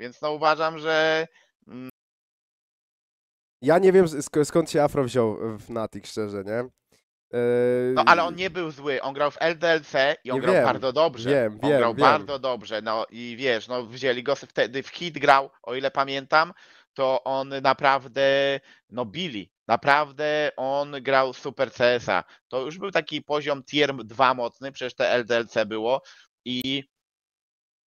B: Więc no uważam, że mm,
A: ja nie wiem sk- skąd się Afro wziął w Natik, szczerze, nie? Yy... No ale on
B: nie był zły, on grał w LDLC i on nie grał wiem, bardzo dobrze. Wiem, on wiem, grał wiem. bardzo dobrze, no i wiesz, no wzięli go wtedy w hit grał, o ile pamiętam, to on naprawdę, no bili, naprawdę on grał super CS-a. To już był taki poziom tier 2 mocny, przecież te LDLC było i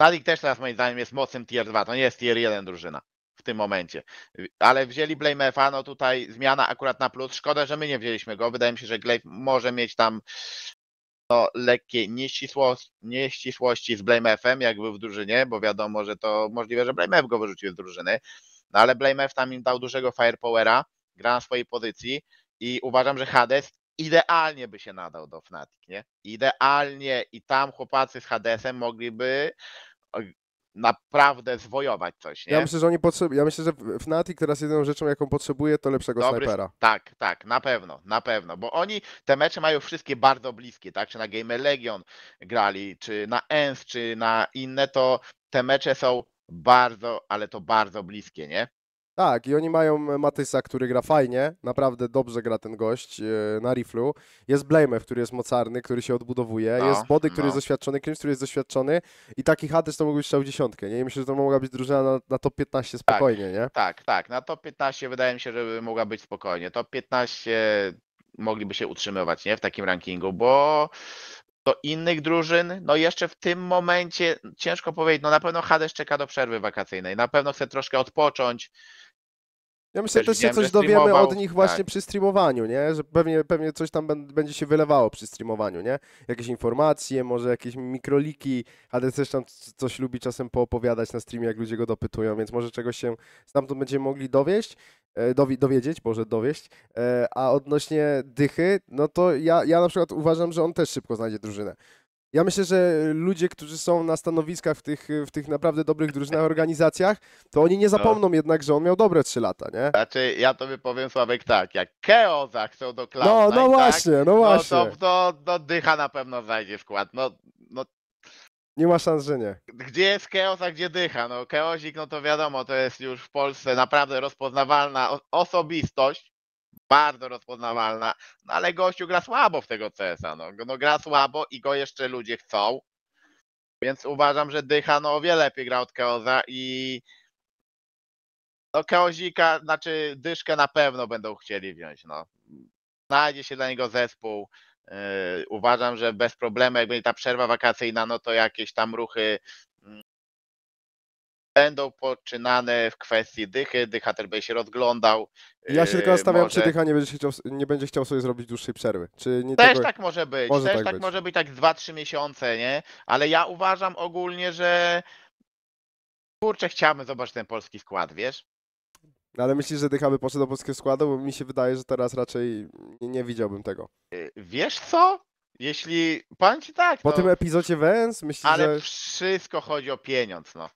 B: Nadik też teraz moim zdaniem jest mocnym tier 2, to nie jest tier 1 drużyna tym momencie. Ale wzięli Blamefa, no tutaj zmiana akurat na plus. Szkoda, że my nie wzięliśmy go. Wydaje mi się, że Glaive może mieć tam no, lekkie nieścisłości, nieścisłości z Blamefem, jak był w drużynie, bo wiadomo, że to możliwe, że Blamef go wyrzucił z drużyny. No ale Blamef tam im dał dużego firepowera, gra na swojej pozycji i uważam, że Hades idealnie by się nadał do Fnatic, nie? Idealnie i tam chłopacy z Hadesem mogliby naprawdę zwojować coś. Nie? Ja myślę, że
A: oni potrzebują. Ja myślę, że Fnatic teraz jedyną rzeczą, jaką potrzebuje, to lepszego Dobry, snajpera.
B: Tak, tak, na pewno, na pewno. Bo oni te mecze mają wszystkie bardzo bliskie, tak? Czy na Gamer Legion grali, czy na ENS, czy na inne, to te mecze są bardzo, ale to bardzo bliskie, nie?
A: Tak, i oni mają Matysa, który gra fajnie, naprawdę dobrze gra ten gość yy, na riflu. Jest Blamev, który jest mocarny, który się odbudowuje. No, jest Body, który no. jest doświadczony, Crims, który jest doświadczony. I taki Hunters to mógłby strzał dziesiątkę, nie? I myślę, że to mogła być drużyna na, na top 15 tak. spokojnie, tak, nie?
B: Tak, tak. Na top 15 wydaje mi się, że mogła być spokojnie. Top 15 mogliby się utrzymywać, nie? W takim rankingu, bo do innych drużyn. No jeszcze w tym momencie ciężko powiedzieć, no na pewno Hades czeka do przerwy wakacyjnej, na pewno chce troszkę odpocząć, ja myślę też, też się coś dowiemy od nich właśnie tak.
A: przy streamowaniu, nie? Że pewnie, pewnie coś tam będzie się wylewało przy streamowaniu, nie? Jakieś informacje, może jakieś mikroliki, ale też tam coś lubi czasem poopowiadać na streamie, jak ludzie go dopytują, więc może czegoś się stamtąd będziemy mogli dowieść, e, dowi dowiedzieć, może dowieść. E, a odnośnie dychy, no to ja, ja na przykład uważam, że on też szybko znajdzie drużynę. Ja myślę, że ludzie, którzy są na stanowiskach w tych, w tych naprawdę dobrych drużynach, organizacjach, to oni nie no. zapomną no. jednak, że on miał dobre trzy lata, nie?
B: Znaczy, ja to powiem Sławek tak, jak Keo zachcą do klauna No, no właśnie, tak, no właśnie. No, no to, to, no, to dycha na pewno zajdzie skład, no, no
A: nie ma szans, że nie.
B: Gdzie jest Keos, a gdzie dycha? No, Keozik, no to wiadomo, to jest już w Polsce naprawdę rozpoznawalna osobistość bardzo rozpoznawalna, no ale gościu gra słabo w tego CS-a, no, no gra słabo i go jeszcze ludzie chcą, więc uważam, że Dycha no o wiele lepiej gra od Keoza i no Keozika, znaczy Dyszkę na pewno będą chcieli wziąć, no. Znajdzie się dla niego zespół, yy, Uważam, że bez problemu, jak będzie ta przerwa wakacyjna, no to jakieś tam ruchy będą poczynane w kwestii dychy. Dychater będzie się rozglądał. Ja się tylko yy, stawiam, czy dycha
A: nie będzie, chciał, nie będzie chciał sobie zrobić dłuższej przerwy. Czy nie Też tego... tak może być. Może Też tak, tak być.
B: może być tak 2-3 miesiące, nie? Ale ja uważam ogólnie, że kurczę, chciałbym zobaczyć ten polski skład, wiesz?
A: No, ale myślisz, że Dycha by poszedł do polskiego składu? Bo mi się wydaje, że teraz raczej nie, nie widziałbym tego.
B: Yy, wiesz co? Jeśli, pan ci tak. Po no. tym epizodzie
A: Wens myślisz, że... Ale
B: wszystko chodzi o pieniądz, no.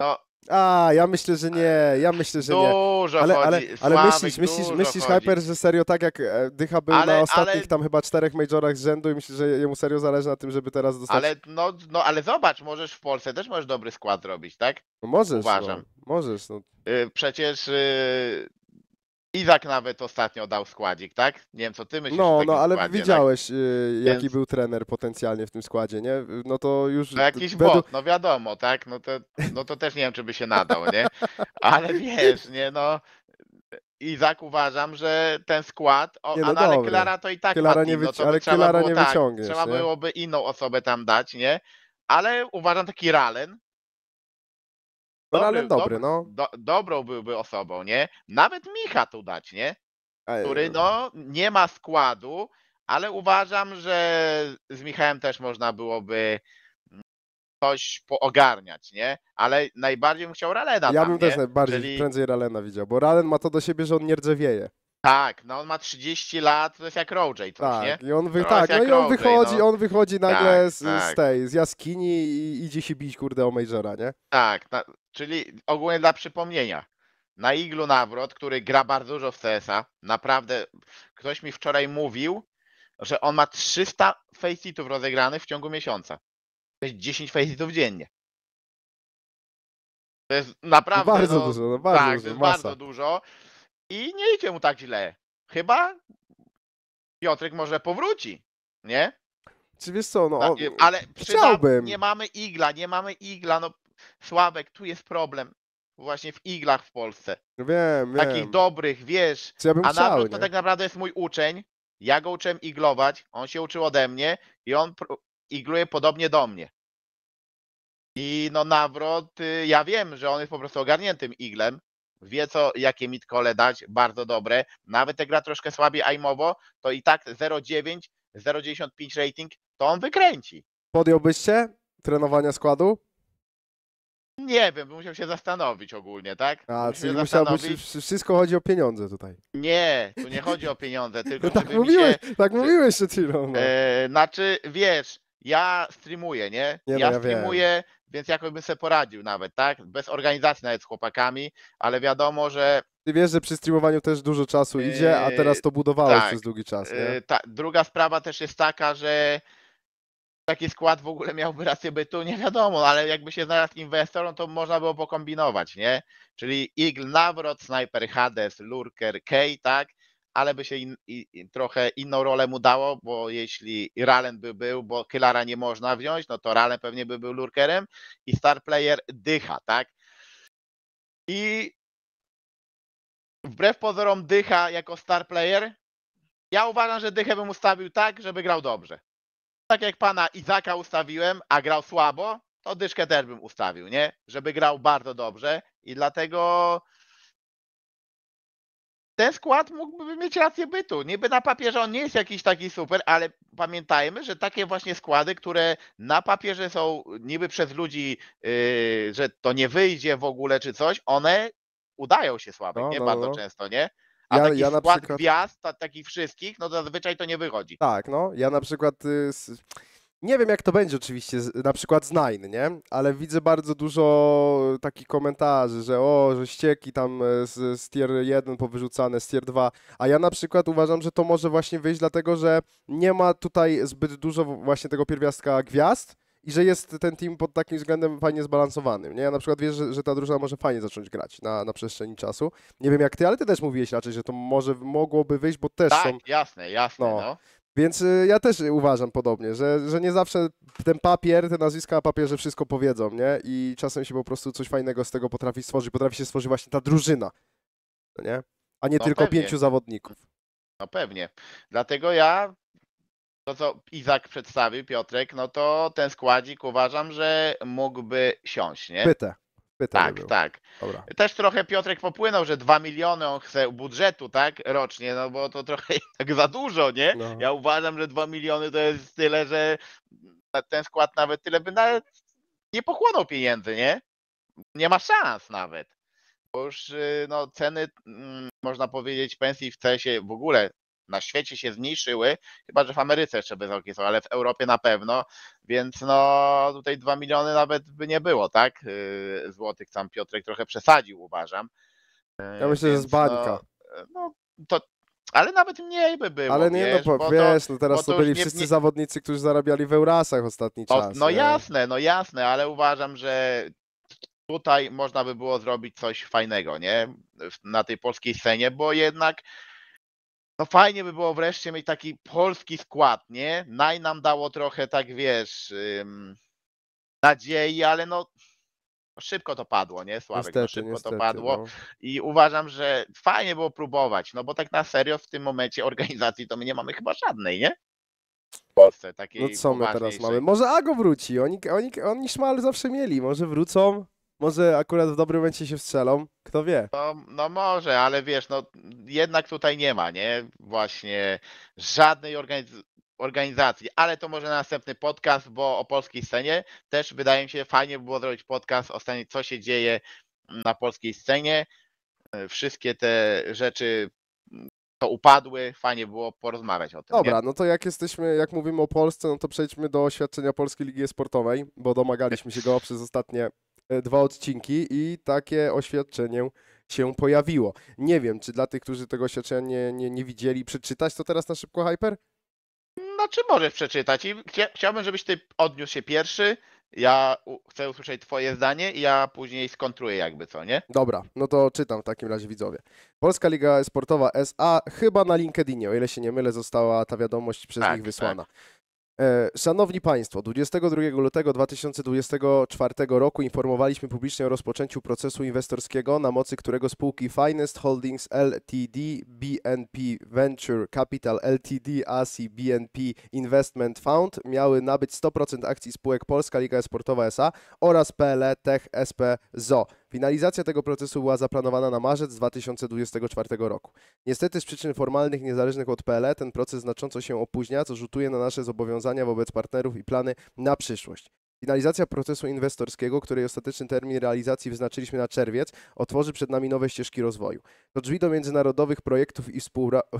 B: No.
A: A, ja myślę, że nie, ja myślę, że nie. Dużo ale, ale, ale Sławek myślisz, myślisz, myślisz Hyper, że serio tak jak e, Dycha był Ale- na ostatnich ale- tam chyba czterech majorach z rzędu i myślisz, że jemu serio zależy na tym, żeby teraz dostać... Ale,
B: no, no, ale zobacz, możesz w Polsce też możesz dobry skład robić, tak? No możesz, no. uważam. No, możesz, no. Y, przecież y, Izak nawet ostatnio dał składzik, tak? Nie wiem, co ty myślisz No, no, ale składzie, widziałeś,
A: tak? Y, jaki Więc... był trener potencjalnie w tym składzie, nie? No to już... No jakiś według... bot,
B: no wiadomo, tak? No to, no to też nie wiem, czy by się nadał, nie? Ale wiesz, nie, no... Izak uważam, że ten skład, o, nie, no ale Klara to i tak Klara nie wyci- no ale Klara było, nie tak, wyciągniesz. Trzeba nie? byłoby inną osobę tam dać, nie? Ale uważam taki Ralen, dobry, ale dobry, no. Do, dobrą byłby osobą, nie? Nawet Micha tu dać, nie? Który, no, nie ma składu, ale uważam, że z Michałem też można byłoby mm, coś poogarniać, nie? Ale najbardziej bym chciał Ralena. Ja tam, bym nie? też najbardziej Czyli...
A: prędzej Ralena widział, bo Ralen ma to do siebie, że on nie rdzewieje.
B: Tak, no on ma 30 lat, to jest jak Rojay, tak, nie? I on wy... tak, no i on wychodzi, no. on wychodzi nagle tak, z, tak. z
A: tej, z jaskini i idzie się bić, kurde, o Majora, nie?
B: Tak, ta... Czyli ogólnie dla przypomnienia. Na Iglu Nawrot, który gra bardzo dużo w CS-a, naprawdę ktoś mi wczoraj mówił, że on ma 300 faceitów rozegranych w ciągu miesiąca. To jest 10 faceitów dziennie. To jest naprawdę. No bardzo no, dużo, no bardzo tak, dużo. To bardzo dużo. I nie idzie mu tak źle. Chyba Piotrek może powróci, nie? Czy wiesz co,
A: no. Tak, ale chciałbym. nie
B: mamy igla, nie mamy igla, no Sławek, tu jest problem. Właśnie w iglach w Polsce.
A: Wiem, wiem. Takich
B: dobrych, wiesz. Co ja bym a nawrót to tak naprawdę jest mój uczeń. Ja go uczyłem iglować, on się uczył ode mnie i on igluje podobnie do mnie. I no Nawrot, y, ja wiem, że on jest po prostu ogarniętym iglem, wie co, jakie mitkole dać, bardzo dobre. Nawet jak gra troszkę słabiej aimowo, to i tak 0,9, 0,95 rating, to on wykręci.
A: Podjąłbyś się trenowania składu?
B: Nie wiem, bym musiał się zastanowić ogólnie, tak? A, czyli się musiałbyś,
A: wszystko chodzi o pieniądze tutaj.
B: Nie, tu nie chodzi o pieniądze, no tylko No tak mi się... mówiłeś,
A: tak mówiłeś przed chwilą. No. E,
B: znaczy, wiesz, ja streamuję, nie? Nie, no, ja ja wiem. streamuję, więc jakoś bym sobie poradził nawet, tak? Bez organizacji nawet z chłopakami, ale wiadomo, że
A: Ty wiesz, że przy streamowaniu też dużo czasu idzie, a teraz to e, budowałeś tak, przez długi czas, nie? E, ta,
B: druga sprawa też jest taka, że taki skład w ogóle miałby rację bytu, nie wiadomo, ale jakby się znalazł inwestor, no to można było pokombinować, nie? Czyli Eagle Nawrot, Sniper Hades, Lurker K, tak? Ale by się in, trochę inną rolę mu dało, bo jeśli Ralen by był, bo Kylara nie można wziąć, no to Ralen pewnie by był Lurkerem i Star Player dycha, tak? I wbrew pozorom dycha jako Star Player, ja uważam, że dychę bym ustawił tak, żeby grał dobrze tak jak pana Izaka ustawiłem, a grał słabo, to dyszkę też bym ustawił, nie? Żeby grał bardzo dobrze i dlatego ten skład mógłby mieć rację bytu. Niby na papierze on nie jest jakiś taki super, ale pamiętajmy, że takie właśnie składy, które na papierze są niby przez ludzi, yy, że to nie wyjdzie w ogóle czy coś, one udają się słabe, no, nie? No, bardzo no. często, nie?
A: A ja, taki ja skład przykład...
B: gwiazd, takich wszystkich, no zazwyczaj to nie wychodzi.
A: Tak, no. Ja na przykład... Y, nie wiem, jak to będzie oczywiście, na przykład z Nine, nie? Ale widzę bardzo dużo takich komentarzy, że o, że ścieki tam e, z, z tier 1 powyrzucane, z tier 2, a ja na przykład uważam, że to może właśnie wyjść dlatego, że nie ma tutaj zbyt dużo właśnie tego pierwiastka gwiazd, i że jest ten team pod takim względem fajnie zbalansowanym. Nie? Ja na przykład wierzę, że, że ta drużyna może fajnie zacząć grać na, na przestrzeni czasu. Nie wiem jak ty, ale ty też mówiłeś raczej, że to może mogłoby wyjść, bo też tak, są... jasne, jasne. No. no. Więc y, ja też uważam podobnie, że, że nie zawsze ten papier, te nazwiska papierze wszystko powiedzą, nie? I czasem się po prostu coś fajnego z tego potrafi stworzyć. Potrafi się stworzyć właśnie ta drużyna, nie? A nie no tylko pewnie. pięciu zawodników.
B: No pewnie. Dlatego ja to, co Izak przedstawił, Piotrek, no to ten składzik uważam, że mógłby siąść, nie? Pytę. Pyta tak, tak. Dobra. Też trochę Piotrek popłynął, że 2 miliony on chce budżetu, tak, rocznie, no bo to trochę tak za dużo, nie? No. Ja uważam, że 2 miliony to jest tyle, że ten skład nawet tyle by nawet nie pochłonął pieniędzy, nie? Nie ma szans nawet. Bo już y, no, ceny, mm, można powiedzieć, pensji w cs w ogóle na świecie się zmniejszyły, chyba że w Ameryce jeszcze wysokie są, ale w Europie na pewno, więc no tutaj 2 miliony nawet by nie było, tak? Y, złotych tam Piotrek trochę przesadził, uważam. Y, ja myślę, więc, że z no, bańka. No, no, to, ale nawet mniej by było. Ale nie, no wiesz, no bo, wiesz, to, no teraz to, to byli nie, wszyscy nie...
A: zawodnicy, którzy zarabiali w Eurasach ostatni czas. O, no nie? jasne,
B: no jasne, ale uważam, że tutaj można by było zrobić coś fajnego, nie? Na tej polskiej scenie, bo jednak no fajnie by było wreszcie mieć taki polski skład, nie? Naj nam dało trochę, tak wiesz, ym, nadziei, ale no, no szybko to padło, nie? Sławek, no niestety, no szybko niestety, to padło no. i uważam, że fajnie było próbować, no bo tak na serio w tym momencie organizacji to my nie mamy chyba żadnej, nie? W Polsce takiej No co my teraz mamy?
A: Może Ago wróci, oni, oni, oni szmal zawsze mieli, może wrócą, może akurat w dobrym momencie się wstrzelą, kto wie.
B: No, no może, ale wiesz, no jednak tutaj nie ma, nie? Właśnie żadnej organiz organizacji, ale to może następny podcast, bo o polskiej scenie też wydaje mi się fajnie było zrobić podcast o scenie, co się dzieje na polskiej scenie. Wszystkie te rzeczy to upadły, fajnie było porozmawiać o tym. Dobra,
A: nie? no to jak jesteśmy, jak mówimy o Polsce, no to przejdźmy do oświadczenia Polskiej Ligi Sportowej, bo domagaliśmy się go przez ostatnie E, dwa odcinki i takie oświadczenie się pojawiło. Nie wiem, czy dla tych, którzy tego oświadczenia nie, nie, nie widzieli, przeczytać to teraz na szybko, Hyper?
B: czy znaczy, możesz przeczytać i chciałbym, żebyś ty odniósł się pierwszy, ja chcę usłyszeć Twoje zdanie i ja później skontruję, jakby co, nie?
A: Dobra, no to czytam w takim razie widzowie. Polska Liga Sportowa SA chyba na LinkedInie, o ile się nie mylę, została ta wiadomość przez tak, nich wysłana. Tak. E, szanowni Państwo, 22 lutego 2024 roku informowaliśmy publicznie o rozpoczęciu procesu inwestorskiego, na mocy którego spółki Finest Holdings LTD, BNP Venture Capital LTD, ASI BNP Investment Fund miały nabyć 100% akcji spółek Polska Liga Sportowa SA oraz PLE Tech SP ZO. Finalizacja tego procesu była zaplanowana na marzec 2024 roku. Niestety z przyczyn formalnych niezależnych od PLE ten proces znacząco się opóźnia, co rzutuje na nasze zobowiązania wobec partnerów i plany na przyszłość. Finalizacja procesu inwestorskiego, której ostateczny termin realizacji wyznaczyliśmy na czerwiec, otworzy przed nami nowe ścieżki rozwoju. To drzwi do międzynarodowych projektów i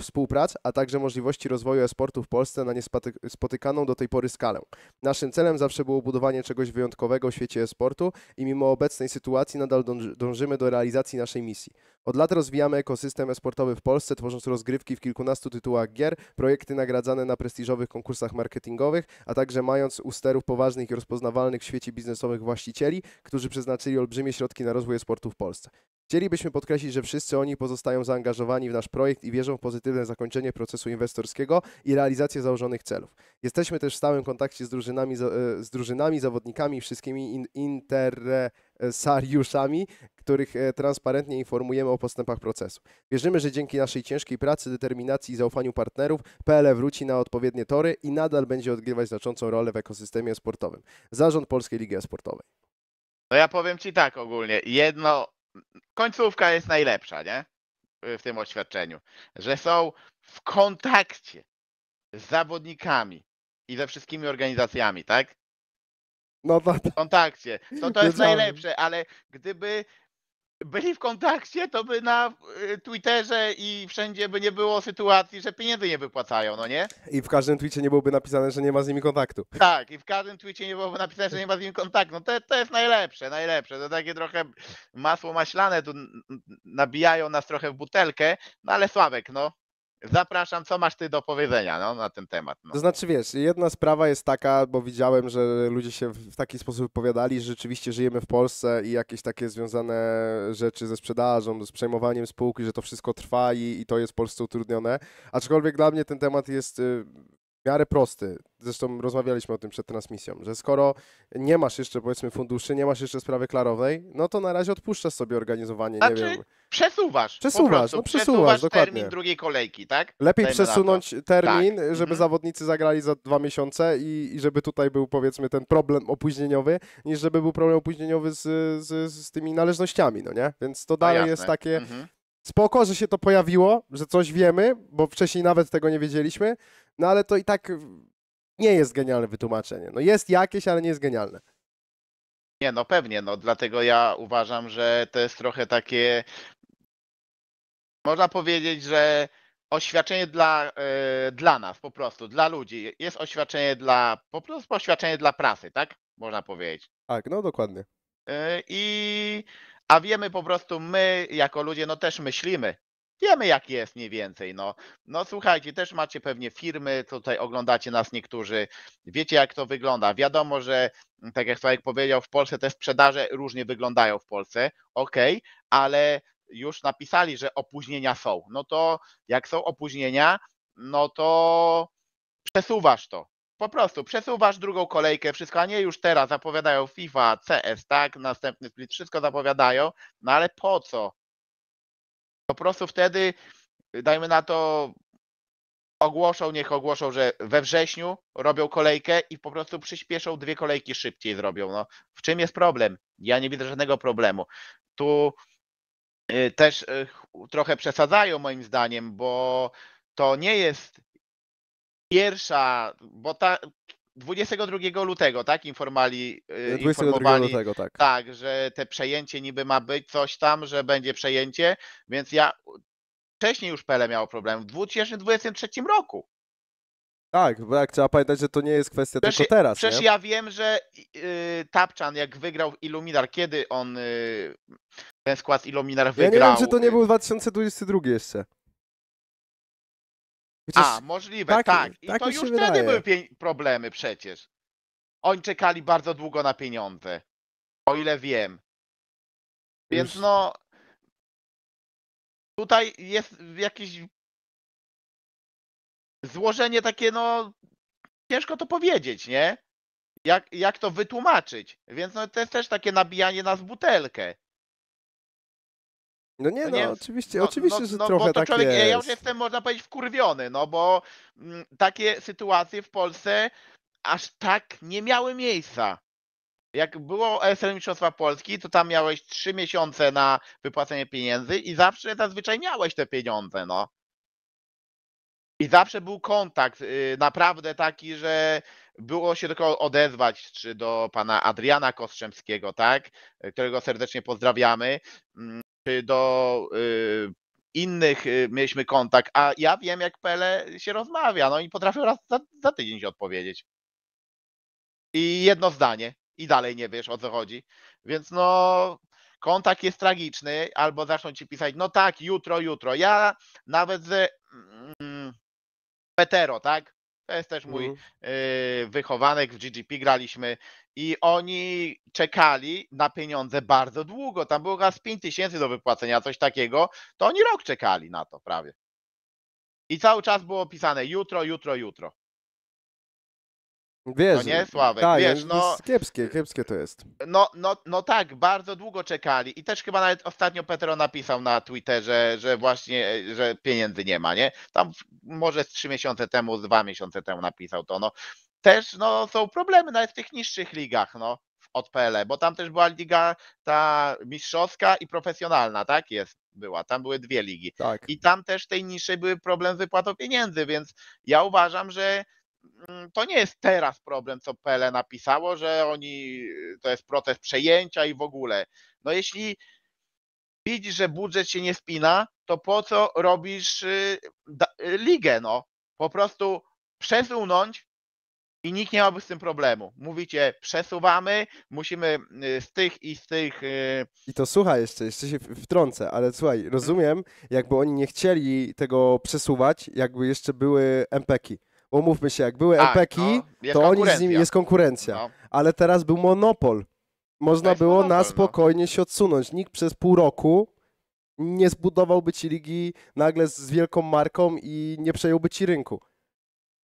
A: współprac, a także możliwości rozwoju e-sportu w Polsce na niespotykaną do tej pory skalę. Naszym celem zawsze było budowanie czegoś wyjątkowego w świecie e-sportu i mimo obecnej sytuacji nadal dążymy do realizacji naszej misji. Od lat rozwijamy ekosystem e-sportowy w Polsce, tworząc rozgrywki w kilkunastu tytułach gier, projekty nagradzane na prestiżowych konkursach marketingowych, a także mając u sterów poważnych i rozpoznanych rozpoznawalnych w świecie biznesowych właścicieli, którzy przeznaczyli olbrzymie środki na rozwój sportu w Polsce. Chcielibyśmy podkreślić, że wszyscy oni pozostają zaangażowani w nasz projekt i wierzą w pozytywne zakończenie procesu inwestorskiego i realizację założonych celów. Jesteśmy też w stałym kontakcie z drużynami, e, z drużynami zawodnikami i wszystkimi interesariuszami, których e, transparentnie informujemy o postępach procesu. Wierzymy, że dzięki naszej ciężkiej pracy, determinacji i zaufaniu partnerów PL wróci na odpowiednie tory i nadal będzie odgrywać znaczącą rolę w ekosystemie sportowym. Zarząd Polskiej Ligi Sportowej.
B: No ja powiem Ci tak ogólnie. Jedno końcówka jest najlepsza, nie? W tym oświadczeniu, że są w kontakcie z zawodnikami i ze wszystkimi organizacjami, tak? No to... W kontakcie. To, to jest najlepsze, ale gdyby byli w kontakcie, to by na y, Twitterze i wszędzie by nie było sytuacji, że pieniędzy nie wypłacają, no nie?
A: I w każdym twicie nie byłoby napisane, że nie ma z nimi kontaktu.
B: Tak, i w każdym twicie nie byłoby napisane, że nie ma z nimi kontaktu. No to, to jest najlepsze, najlepsze. To takie trochę masło maślane tu nabijają nas trochę w butelkę, no ale Sławek, no Zapraszam, co masz ty do powiedzenia no, na ten temat?
A: No. To znaczy wiesz, jedna sprawa jest taka, bo widziałem, że ludzie się w taki sposób wypowiadali, że rzeczywiście żyjemy w Polsce i jakieś takie związane rzeczy ze sprzedażą, z przejmowaniem spółki, że to wszystko trwa i, i to jest w Polsce utrudnione. Aczkolwiek dla mnie ten temat jest y, miarę prosty. Zresztą rozmawialiśmy o tym przed transmisją, że skoro nie masz jeszcze powiedzmy funduszy, nie masz jeszcze sprawy klarowej, no to na razie odpuszczasz sobie organizowanie, znaczy, nie wiem.
B: Przesuwasz. Przesuwasz, no przesuwasz, przesuwasz dokładnie. termin drugiej kolejki, tak?
A: Lepiej Dajmy przesunąć termin, tak. żeby mhm. zawodnicy zagrali za dwa miesiące i, i żeby tutaj był powiedzmy ten problem opóźnieniowy, niż żeby był problem opóźnieniowy z, z, z tymi należnościami, no nie? Więc to no dalej jest takie mhm. spoko, że się to pojawiło, że coś wiemy, bo wcześniej nawet tego nie wiedzieliśmy. No ale to i tak nie jest genialne wytłumaczenie. No jest jakieś, ale nie jest genialne.
B: Nie, no pewnie, no dlatego ja uważam, że to jest trochę takie. Można powiedzieć, że oświadczenie dla, yy, dla nas po prostu, dla ludzi. Jest oświadczenie dla, po prostu oświadczenie dla prasy, tak? Można powiedzieć. Tak, no dokładnie. Yy, I, a wiemy po prostu my, jako ludzie, no też myślimy. Wiemy, jak jest mniej więcej. No. no słuchajcie, też macie pewnie firmy, tutaj oglądacie nas niektórzy, wiecie, jak to wygląda. Wiadomo, że mm, tak jak Sławek powiedział, w Polsce te sprzedaże różnie wyglądają w Polsce, ok, ale już napisali, że opóźnienia są. No to jak są opóźnienia, no to przesuwasz to. Po prostu przesuwasz drugą kolejkę, wszystko, a nie już teraz zapowiadają FIFA, CS, tak, następny split, wszystko zapowiadają, no ale po co? Po prostu wtedy, y, dajmy na to, ogłoszą, niech ogłoszą, że we wrześniu robią kolejkę i po prostu przyspieszą dwie kolejki szybciej zrobią. No, w czym jest problem? Ja nie widzę żadnego problemu. Tu y, też y, trochę przesadzają moim zdaniem, bo to nie jest pierwsza, bo ta 22 lutego, tak? Informali, 22 y, informowali, lutego, tak. tak, że te przejęcie niby ma być, coś tam, że będzie przejęcie, więc ja wcześniej już Pele miał problem, w 2023 roku.
A: Tak, bo jak trzeba pamiętać, że to nie jest kwestia przecież, tylko teraz. Przecież nie?
B: ja wiem, że yy, Tapczan, jak wygrał Illuminar, kiedy on y, ten skład Illuminar wygrał? Ja nie wiem, czy to nie
A: był 2022 jeszcze.
B: Chociaż A, możliwe, tak. tak. I tak to już wtedy były problemy przecież. Oni czekali bardzo długo na pieniądze. O ile wiem. Więc już. no. Tutaj jest jakieś. Złożenie takie, no. Ciężko to powiedzieć, nie? Jak, jak to wytłumaczyć? Więc no, to jest też takie nabijanie nas butelkę.
A: No nie, no, nie, no oczywiście, no, oczywiście, no, że no, trochę bo to tak człowiek, jest. Ja już
B: jestem, można powiedzieć, wkurwiony, no bo m, mm, takie sytuacje w Polsce aż tak nie miały miejsca. Jak było ESL Mistrzostwa Polski, to tam miałeś trzy miesiące na wypłacenie pieniędzy i zawsze zazwyczaj miałeś te pieniądze, no. I zawsze był kontakt y, naprawdę taki, że było się tylko odezwać czy do pana Adriana Kostrzemskiego, tak, y, którego serdecznie pozdrawiamy, mm, Y, do y, innych y, mieliśmy kontakt, a ja wiem, jak Pele się rozmawia, no i potrafię raz za, za tydzień się odpowiedzieć. I jedno zdanie, i dalej nie wiesz o co chodzi. Więc no, kontakt jest tragiczny, albo zaczną ci pisać, no tak, jutro, jutro. Ja nawet ze mm, Petero, tak? To jest też mój mm. wychowanek, w GGP graliśmy i oni czekali na pieniądze bardzo długo. Tam było raz 5 tysięcy do wypłacenia, coś takiego. To oni rok czekali na to prawie. I cały czas było pisane jutro, jutro, jutro.
A: Wiesz, no nie, Sławek, tak, wiesz, no... no- kiepskie, kiepskie to jest.
B: No, no, no tak, bardzo długo czekali i też chyba nawet ostatnio Petro napisał na Twitterze, że właśnie, że pieniędzy nie ma, nie? Tam może z trzy miesiące temu, z dwa miesiące temu napisał to, no. Też, no, są problemy nawet w tych niższych ligach, no, od PL, e, bo tam też była liga ta mistrzowska i profesjonalna, tak jest, była, tam były dwie ligi. Tak. I tam też tej niższej były problem z wypłatą pieniędzy, więc ja uważam, że Mm, to nie jest teraz problem, co Pele napisało, że oni y, to jest protest przejęcia i w ogóle. No jeśli widzisz, że budżet się nie spina, to po co robisz y, y, ligę? No? Po prostu przesunąć i nikt nie miałby z tym problemu. Mówicie, przesuwamy, musimy z tych i z tych.
A: I to słuchaj, jeszcze, jeszcze się wtrącę, ale słuchaj, rozumiem, jakby oni nie chcieli tego przesuwać, jakby jeszcze były MPki. Umówmy się, jak były tak, epeki, no, to oni z nimi jest konkurencja. No. Ale teraz był monopol. Można było monopol, na no. spokojnie no. się odsunąć. Nikt przez pół roku nie zbudowałby ci ligi nagle z wielką marką i nie przejąłby ci rynku.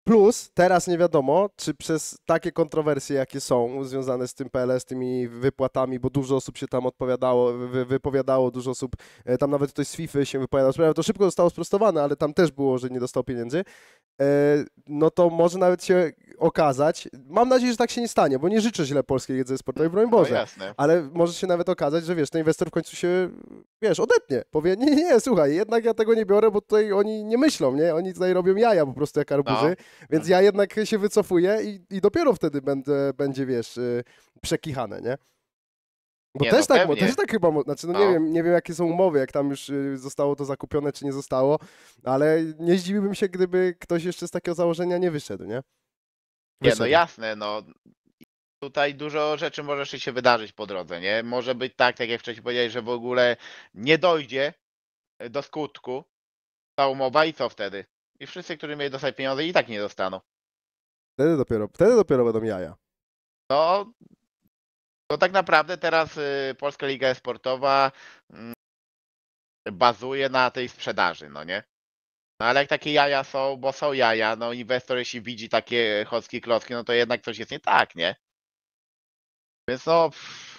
A: Plus, teraz nie wiadomo, czy przez takie kontrowersje, jakie są związane z tym PL, z tymi wypłatami, bo dużo osób się tam odpowiadało, wy, wypowiadało, dużo osób, e, tam nawet ktoś z FIFA się wypowiadał, sprawa to szybko zostało sprostowane, ale tam też było, że nie dostał pieniędzy, e, no to może nawet się okazać, mam nadzieję, że tak się nie stanie, bo nie życzę źle polskiej jedzy sportowej, broń no Boże, no ale może się nawet okazać, że wiesz, ten inwestor w końcu się, wiesz, odetnie, powie, nie, nie, słuchaj, jednak ja tego nie biorę, bo tutaj oni nie myślą, nie, oni tutaj robią jaja po prostu jak arbuzy, no więc tak. ja jednak się wycofuję i, i dopiero wtedy będę, będzie, wiesz, y, przekichane, nie?
B: Bo nie, też, no tak, też
A: tak chyba, znaczy no, no, Nie, wiem, nie wiem jakie są umowy, jak tam już y, zostało to zakupione, czy nie zostało, ale nie zdziwiłbym się, gdyby ktoś jeszcze z takiego założenia nie wyszedł, nie?
B: Wyszedł. Nie, no jasne, no tutaj dużo rzeczy może się wydarzyć po drodze, nie? Może być tak, tak jak wcześniej powiedziałeś, że w ogóle nie dojdzie e, do skutku ta umowa i co wtedy? I wszyscy, którzy mieli dostać pieniądze, i tak nie dostaną.
A: Wtedy dopiero, wtedy dopiero będą jaja.
B: No, to tak naprawdę teraz y, Polska Liga Esportowa mm, bazuje na tej sprzedaży, no nie? No ale jak takie jaja są, bo są jaja, no inwestor jeśli widzi takie e, chodzki klocki, no to jednak coś jest nie tak, nie? Więc no... Pff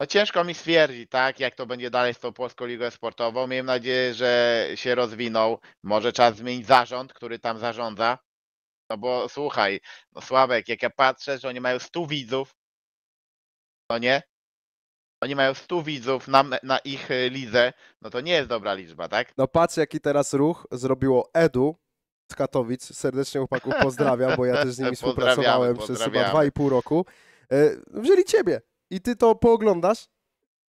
B: no ciężko mi stwierdzić, tak, jak to będzie dalej z tą Polską Ligą Sportową. Miejmy nadzieję, że się rozwiną. Może czas zmienić zarząd, który tam zarządza. No bo słuchaj, no Sławek, jak ja patrzę, że oni mają 100 widzów, no nie? Oni mają 100 widzów na, na ich y, lidze, no to nie jest dobra liczba, tak?
A: No patrz, jaki teraz ruch zrobiło Edu z Katowic. Serdecznie chłopaków pozdrawiam, bo ja też z nimi współpracowałem przez chyba 2,5 roku. Y, wzięli ciebie i ty to pooglądasz,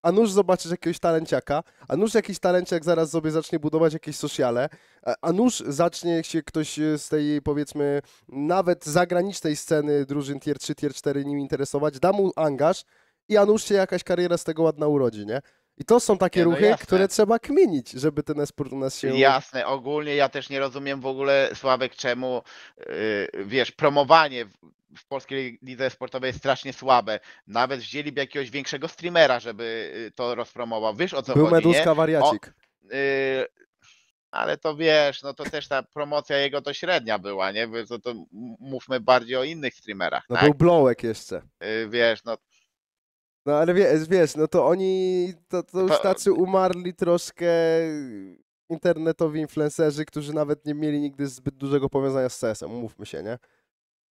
A: a nuż zobaczysz jakiegoś talenciaka, a nuż jakiś talenciak zaraz sobie zacznie budować jakieś sociale, e, a nuż zacznie się ktoś e, z tej, powiedzmy, nawet zagranicznej sceny drużyn tier 3, tier 4 nim interesować, da mu angaż i a nuż się jakaś kariera z tego ładna urodzi, nie? I to są takie nie, no ruchy, jasne. które trzeba kminić, żeby ten esport u nas się. Jasne,
B: ogólnie ja też nie rozumiem w ogóle Sławek, czemu yy, wiesz, promowanie w polskiej lidze sportowej jest strasznie słabe. Nawet wzięliby jakiegoś większego streamera, żeby y, to rozpromował. Wiesz o co Był chodzi? Był Meduska nie? wariacik. O, yy, ale to wiesz, no to też ta promocja jego to średnia była, nie? To, to mówmy bardziej o innych streamerach. No
A: tak? był Blowek jeszcze.
B: Y, wiesz, no
A: no ale wiesz, wiesz, no to oni, to, to już tacy umarli troszkę internetowi influencerzy, którzy nawet nie mieli nigdy zbyt dużego powiązania z CS-em, mówmy się, nie?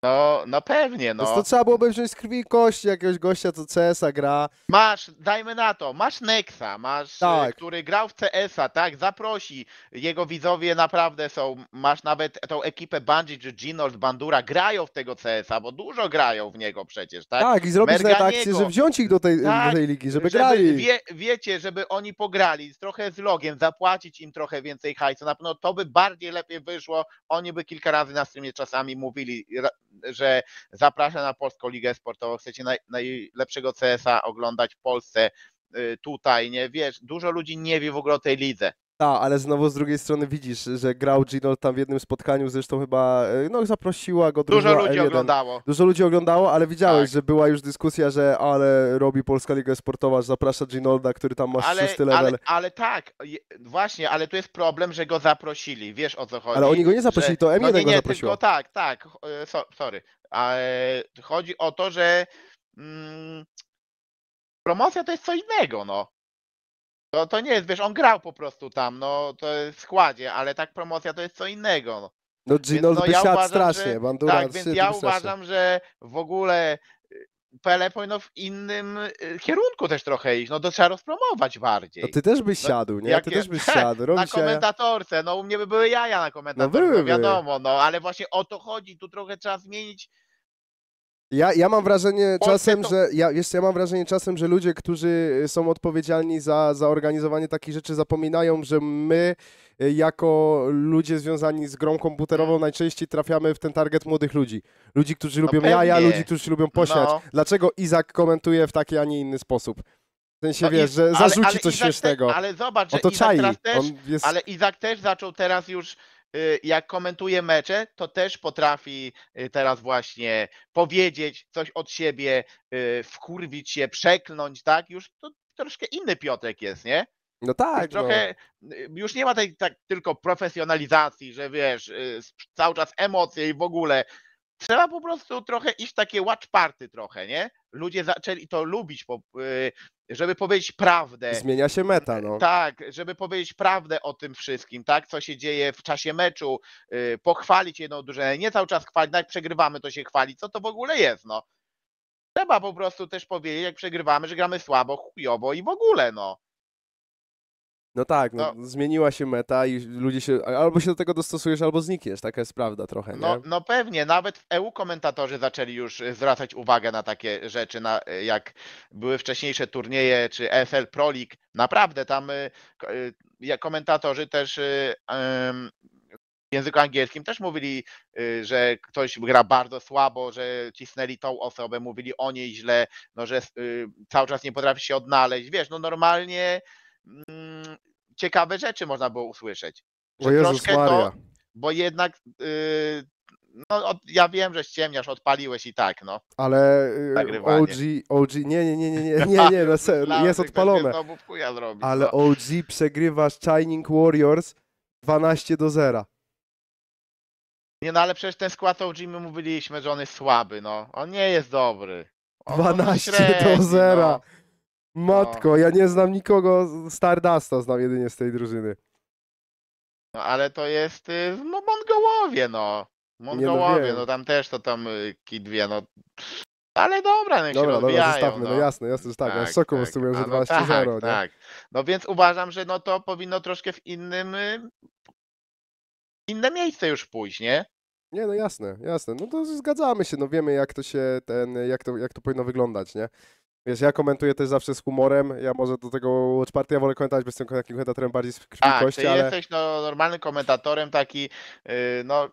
B: No, no pewnie, no. To, trzeba
A: byłoby wziąć z krwi kości jakiegoś gościa, co CS-a gra.
B: Masz, dajmy na to, masz Nexa, masz, e, tak. który grał w CS-a, tak, zaprosi. Jego widzowie naprawdę są, masz nawet tą ekipę Bungie czy Ginold Bandura, grają w tego CS-a, bo dużo grają w niego przecież, tak? Tak, i zrobić nawet akcję, że wziąć ich do tej, tak, do tej ligi, żeby, żeby grali. Wie, wiecie, żeby oni pograli trochę z logiem, zapłacić im trochę więcej hajsu, na pewno to by bardziej lepiej wyszło, oni by kilka razy na streamie czasami mówili, że zapraszam na Polską Ligę Sportową, chcecie naj, najlepszego CSA oglądać w Polsce, y, tutaj, nie wiesz, dużo ludzi nie wie w ogóle o tej lidze.
A: Tak, ale znowu z drugiej strony widzisz, że grał Gino tam w jednym spotkaniu, zresztą chyba, e, no zaprosiła go Dużo ludzi 1 oglądało. Dużo ludzi oglądało, ale widziałeś, tak. że była już dyskusja, że ale robi Polska Liga Sportowa, że zaprasza Ginolda, który tam ma ale, szósty level. Ale,
B: ale tak, właśnie, ale tu jest problem, że go zaprosili, wiesz o co chodzi. Ale oni go nie zaprosili, że... to M1 no nie, nie, go zaprosiła. Tylko tak, tak, e, so, sorry. A, chodzi o to, że mm, promocja to jest co innego, no. To, to nie jest, wiesz, on grał po prostu tam, no to jest w składzie, ale tak promocja to jest co innego. No,
A: no Gino no, by ja uważam, strasznie, że, Bandura Tak, więc ja uważam,
B: że w ogóle y, Pele powinno w innym y, kierunku też trochę iść, no to trzeba rozpromować bardziej. No ty też byś no, siadł, nie? Jak, ty też byś siadł. Robisz na komentatorce, no u mnie by były jaja na komentatorce, no, no wiadomo, no ale właśnie o to chodzi, tu trochę trzeba zmienić
A: ja, ja mam wrażenie czasem, to... że ja, wiesz, ja mam wrażenie czasem, że ludzie, którzy są odpowiedzialni za, za organizowanie takich rzeczy, zapominają, że my y, jako ludzie związani z grą komputerową mm. najczęściej trafiamy w ten target młodych ludzi. Ludzi, którzy lubią no jaja, ludzi, którzy lubią posiać. No. Dlaczego Izak komentuje w taki, a nie inny sposób? W sensie, no wiesz, że zarzuci ale, coś Izak ale zobacz, że no Izak teraz też, On jest... ale
B: Izak też zaczął teraz już Y, jak komentuje mecze, to też potrafi y, teraz właśnie powiedzieć coś od siebie, y, wkurwić się, przeklnąć, tak? Już to troszkę inny Piotrek jest, nie? No tak. Już trochę, no. już nie ma tej tak tylko profesjonalizacji, że wiesz, cały czas emocje i w ogóle. Trzeba po prostu trochę iść w takie watch party trochę, nie? Ludzie zaczęli to lubić, żeby powiedzieć prawdę.
A: Zmienia się meta, no.
B: Tak, żeby powiedzieć prawdę o tym wszystkim, tak, co się dzieje w czasie meczu, y, pochwalić jedno drużynę, nie cały czas chwalić, no jak przegrywamy, to się chwali, co to w ogóle jest, no. Trzeba po prostu też powiedzieć, jak przegrywamy, że gramy słabo, chujowo i w ogóle, no.
A: No tak, no, no, zmieniła się meta i ludzie się albo się do tego dostosujesz, albo znikniesz, taka jest prawda trochę. No, nie? No,
B: no pewnie, nawet w EU komentatorzy zaczęli już e, zwracać uwagę na takie rzeczy, na, e, jak były wcześniejsze turnieje czy EFL Pro League. Naprawdę tam e, komentatorzy też w języku angielskim też mówili, że ktoś gra bardzo słabo, że cisnęli tą osobę, mówili o niej źle, no, że cały czas nie potrafi się odnaleźć. Wiesz, no normalnie mm, ciekawe rzeczy można było usłyszeć. Że o Maria. To, bo jednak yy, no, od, ja wiem, że ściemniasz, odpaliłeś i tak, no.
A: Ale y, OG, OG, nie, nie, nie, nie, nie, no, nie, nie no, jest odpalone. Zrobić, Ale no. OG przegrywasz Shining Warriors 12 do 0.
B: Nie no, ale przecież ten skład OG my mówiliśmy, że on jest słaby, no. On nie jest dobry.
A: On 12 do 0. No. Matko, no. ja nie znam nikogo z znam jedynie z tej drużyny.
B: No ale to jest w y, no, Mongołowie, no. Mongołowie, no, no tam też to tam y, kidwie, no. Ale dobra, niech Dobra, się dobra, zostawmy, no, no. jasne,
A: jasne, że tak. No, tak Sokół tak. że no, A, 12 tak, 0, nie? tak.
B: No więc uważam, że no to powinno troszkę w innym y, inne miejsce już pójść, nie? Nie, no jasne,
A: jasne. No to zgadzamy się, no wiemy jak to się ten, jak to, jak to powinno wyglądać, nie? Wiesz, ja komentuję też zawsze z humorem, ja może do tego czwarty, ja wolę komentować, bo jestem takim komentatorem bardziej z krwi A, tak, kości, ty ale... jesteś
B: no, normalnym komentatorem taki, yy, no,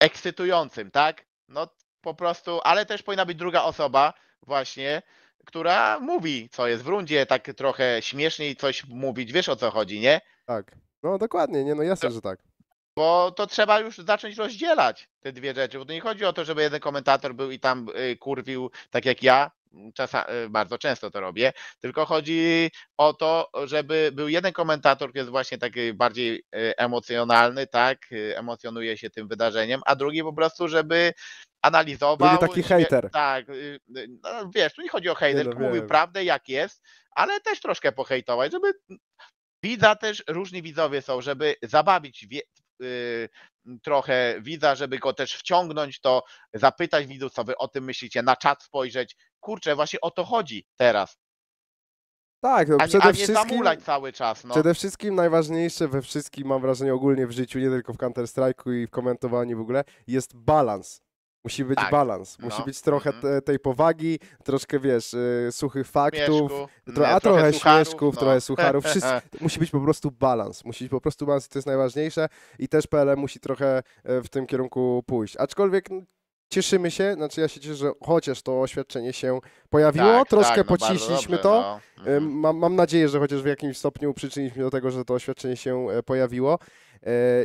B: ekscytującym, tak? No, po prostu, ale też powinna być druga osoba właśnie, która mówi, co jest w rundzie, tak trochę śmieszniej coś mówić, wiesz o co chodzi, nie? Tak, no dokładnie, nie, no jasne, to... że tak. Bo to trzeba już zacząć rozdzielać te dwie rzeczy, bo to nie chodzi o to, żeby jeden komentator był i tam y, kurwił tak jak ja, Y, bardzo często to robię, tylko chodzi o to, żeby był jeden komentator, który jest właśnie taki bardziej y, emocjonalny, tak, y, emocjonuje się tym wydarzeniem, a drugi po prostu, żeby analizował. Drugi taki hejter. Tak, no, wiesz, tu nie chodzi o hejter, tylko no, mówił prawdę jak jest, ale też troszkę pohejtować, żeby widza też różni widzowie są, żeby zabawić Y, trochę widza, żeby go też wciągnąć, to zapytać widzów, co wy o tym myślicie, na czat spojrzeć. Kurczę, właśnie o to chodzi teraz.
A: Tak, no a, przede a nie wszystkim, cały czas. No. Przede wszystkim najważniejsze we wszystkim, mam wrażenie ogólnie w życiu, nie tylko w Counter-Strike'u i w komentowaniu w ogóle, jest balans. Musi być tak. balans, musi no. być trochę mhm. te, tej powagi, troszkę wiesz, y, suchych faktów, tro a trochę, trochę sucharów, śmieszków, no. trochę sucharów, musi być po prostu balans, musi być po prostu balans i to jest najważniejsze i też PLM musi trochę e, w tym kierunku pójść, aczkolwiek cieszymy się, znaczy ja się cieszę, że chociaż to oświadczenie się pojawiło, tak, tak troszkę tak, no pociśliśmy to, no. E, mhm. mam, mam nadzieję, że chociaż w jakimś stopniu przyczyniliśmy do tego, że to oświadczenie się e, pojawiło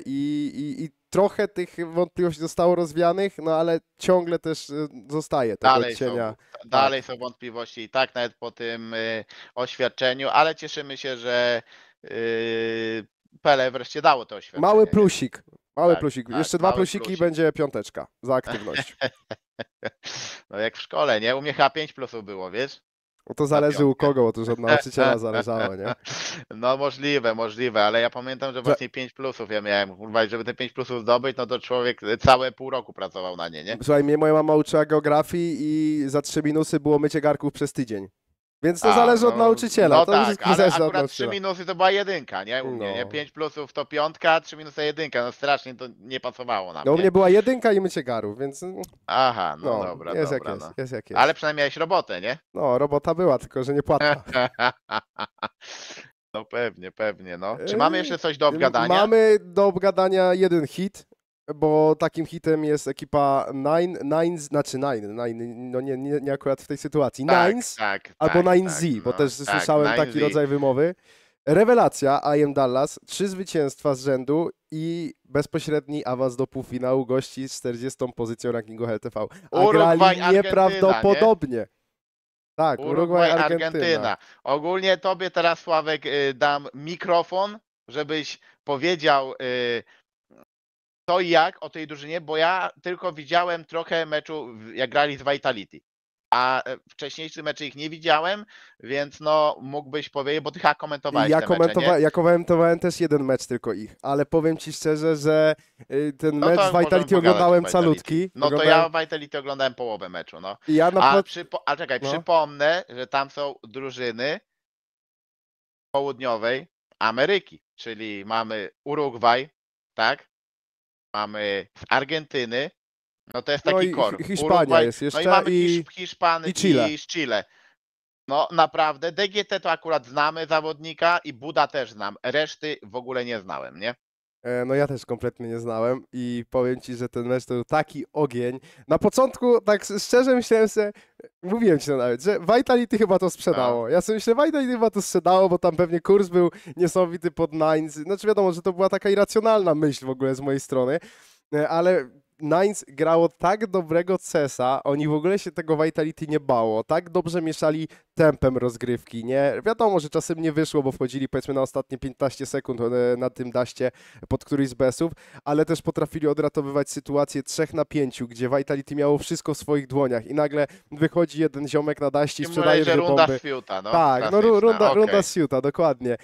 A: i, i, i trochę tych wątpliwości zostało rozwianych, no ale ciągle też y, zostaje tego dalej cienia. Są,
B: tak. dalej są wątpliwości i tak nawet po tym y, oświadczeniu, ale cieszymy się, że y, Pele wreszcie dało to oświadczenie.
A: Mały plusik, mały tak, plusik. Tak, Jeszcze dwa plusiki plusik. będzie piąteczka za aktywność.
B: no jak w szkole, nie? U mnie chyba 5 plusów było, wiesz? No to zależy u kogo,
A: bo to już od nauczyciela zależało, nie?
B: No możliwe, możliwe, ale ja pamiętam, że właśnie 5 plusów ja miałem. Kurwa, żeby te 5 plusów zdobyć, no to człowiek całe pół roku pracował na nie, nie? Słuchaj, mnie
A: moja mama uczyła geografii i za trzy minusy było mycie garków przez tydzień. Więc to A, zależy od no, nauczyciela. No to tak, już ale akurat 3 minusy
B: to była jedynka, nie? U mnie, no. nie? 5 plusów to piątka, 3 minusy jedynka. No strasznie to nie pasowało nam. No u mnie
A: była jedynka i mycie garów, więc... Mm.
B: Aha, no, no dobra, jest dobra. Jak no. jest jak jest. Ale przynajmniej miałeś robotę, nie?
A: No, robota była, tylko że nie płatna.
B: no pewnie, pewnie, no. Czy mamy jeszcze coś do obgadania? Mamy
A: do obgadania jeden hit bo takim hitem jest ekipa Nine, Nines, znaczy Nine, Nine no nie, nie, nie akurat w tej sytuacji, tak, Nines tak, albo tak, Nine tak, Z, tak, bo no, też tak, słyszałem taki rodzaj wymowy. Rewelacja, I am Dallas, trzy zwycięstwa z rzędu i bezpośredni awans do półfinału gości z 40. pozycją rankingu HLTV. A grali nieprawdopodobnie. Nie? Tak, Urugwaj, Argentyna. Argentyna.
B: Ogólnie tobie teraz, Sławek, y, dam mikrofon, żebyś powiedział y, to i jak o tej drużynie, bo ja tylko widziałem trochę meczu, jak grali z Vitality. A e, wcześniejszy mecz ich nie widziałem, więc no mógłbyś powiedzieć, bo ty chyba komentowałeś ja komentowa mecze, Ja
A: komentowałem też jeden mecz tylko ich, ale powiem ci szczerze, że y, ten no mecz z Vitality oglądałem Vitality. calutki. No oglądałem... to
B: ja Vitality oglądałem połowę meczu, no. Ja na... a, przypo... a czekaj, no. przypomnę, że tam są drużyny południowej Ameryki, czyli mamy Urugwaj, tak? mamy z Argentyny, no to jest no taki no i Hiszpania jest jeszcze. No i mamy Hiszpany i Chile. i Chile. No naprawdę, DGT to akurat znamy zawodnika i Buda też znam. Reszty w ogóle nie znałem, nie?
A: E, no ja też kompletnie nie znałem i powiem ci, że ten mecz to był taki ogień. Na początku tak szczerze myślałem sobie, mówiłem ci to nawet, że Vitality chyba to sprzedało. Tak. Ja sobie myślę, Vitality chyba to sprzedało, bo tam pewnie kurs był niesamowity pod Nines. Znaczy wiadomo, że to była taka irracjonalna myśl w ogóle z mojej strony, e, ale Nines grało tak dobrego cesa, oni w ogóle się tego Vitality nie bało, tak dobrze mieszali tempem rozgrywki, nie? Wiadomo, że czasem nie wyszło, bo wchodzili powiedzmy na ostatnie 15 sekund na tym daście pod któryś z besów, ale też potrafili odratowywać sytuację 3 na 5, gdzie Vitality miało wszystko w swoich dłoniach i nagle wychodzi jeden ziomek na daście i sprzedaje dwie bomby. runda z fiuta, no. Tak, no runda, okay. runda z fiuta, dokładnie.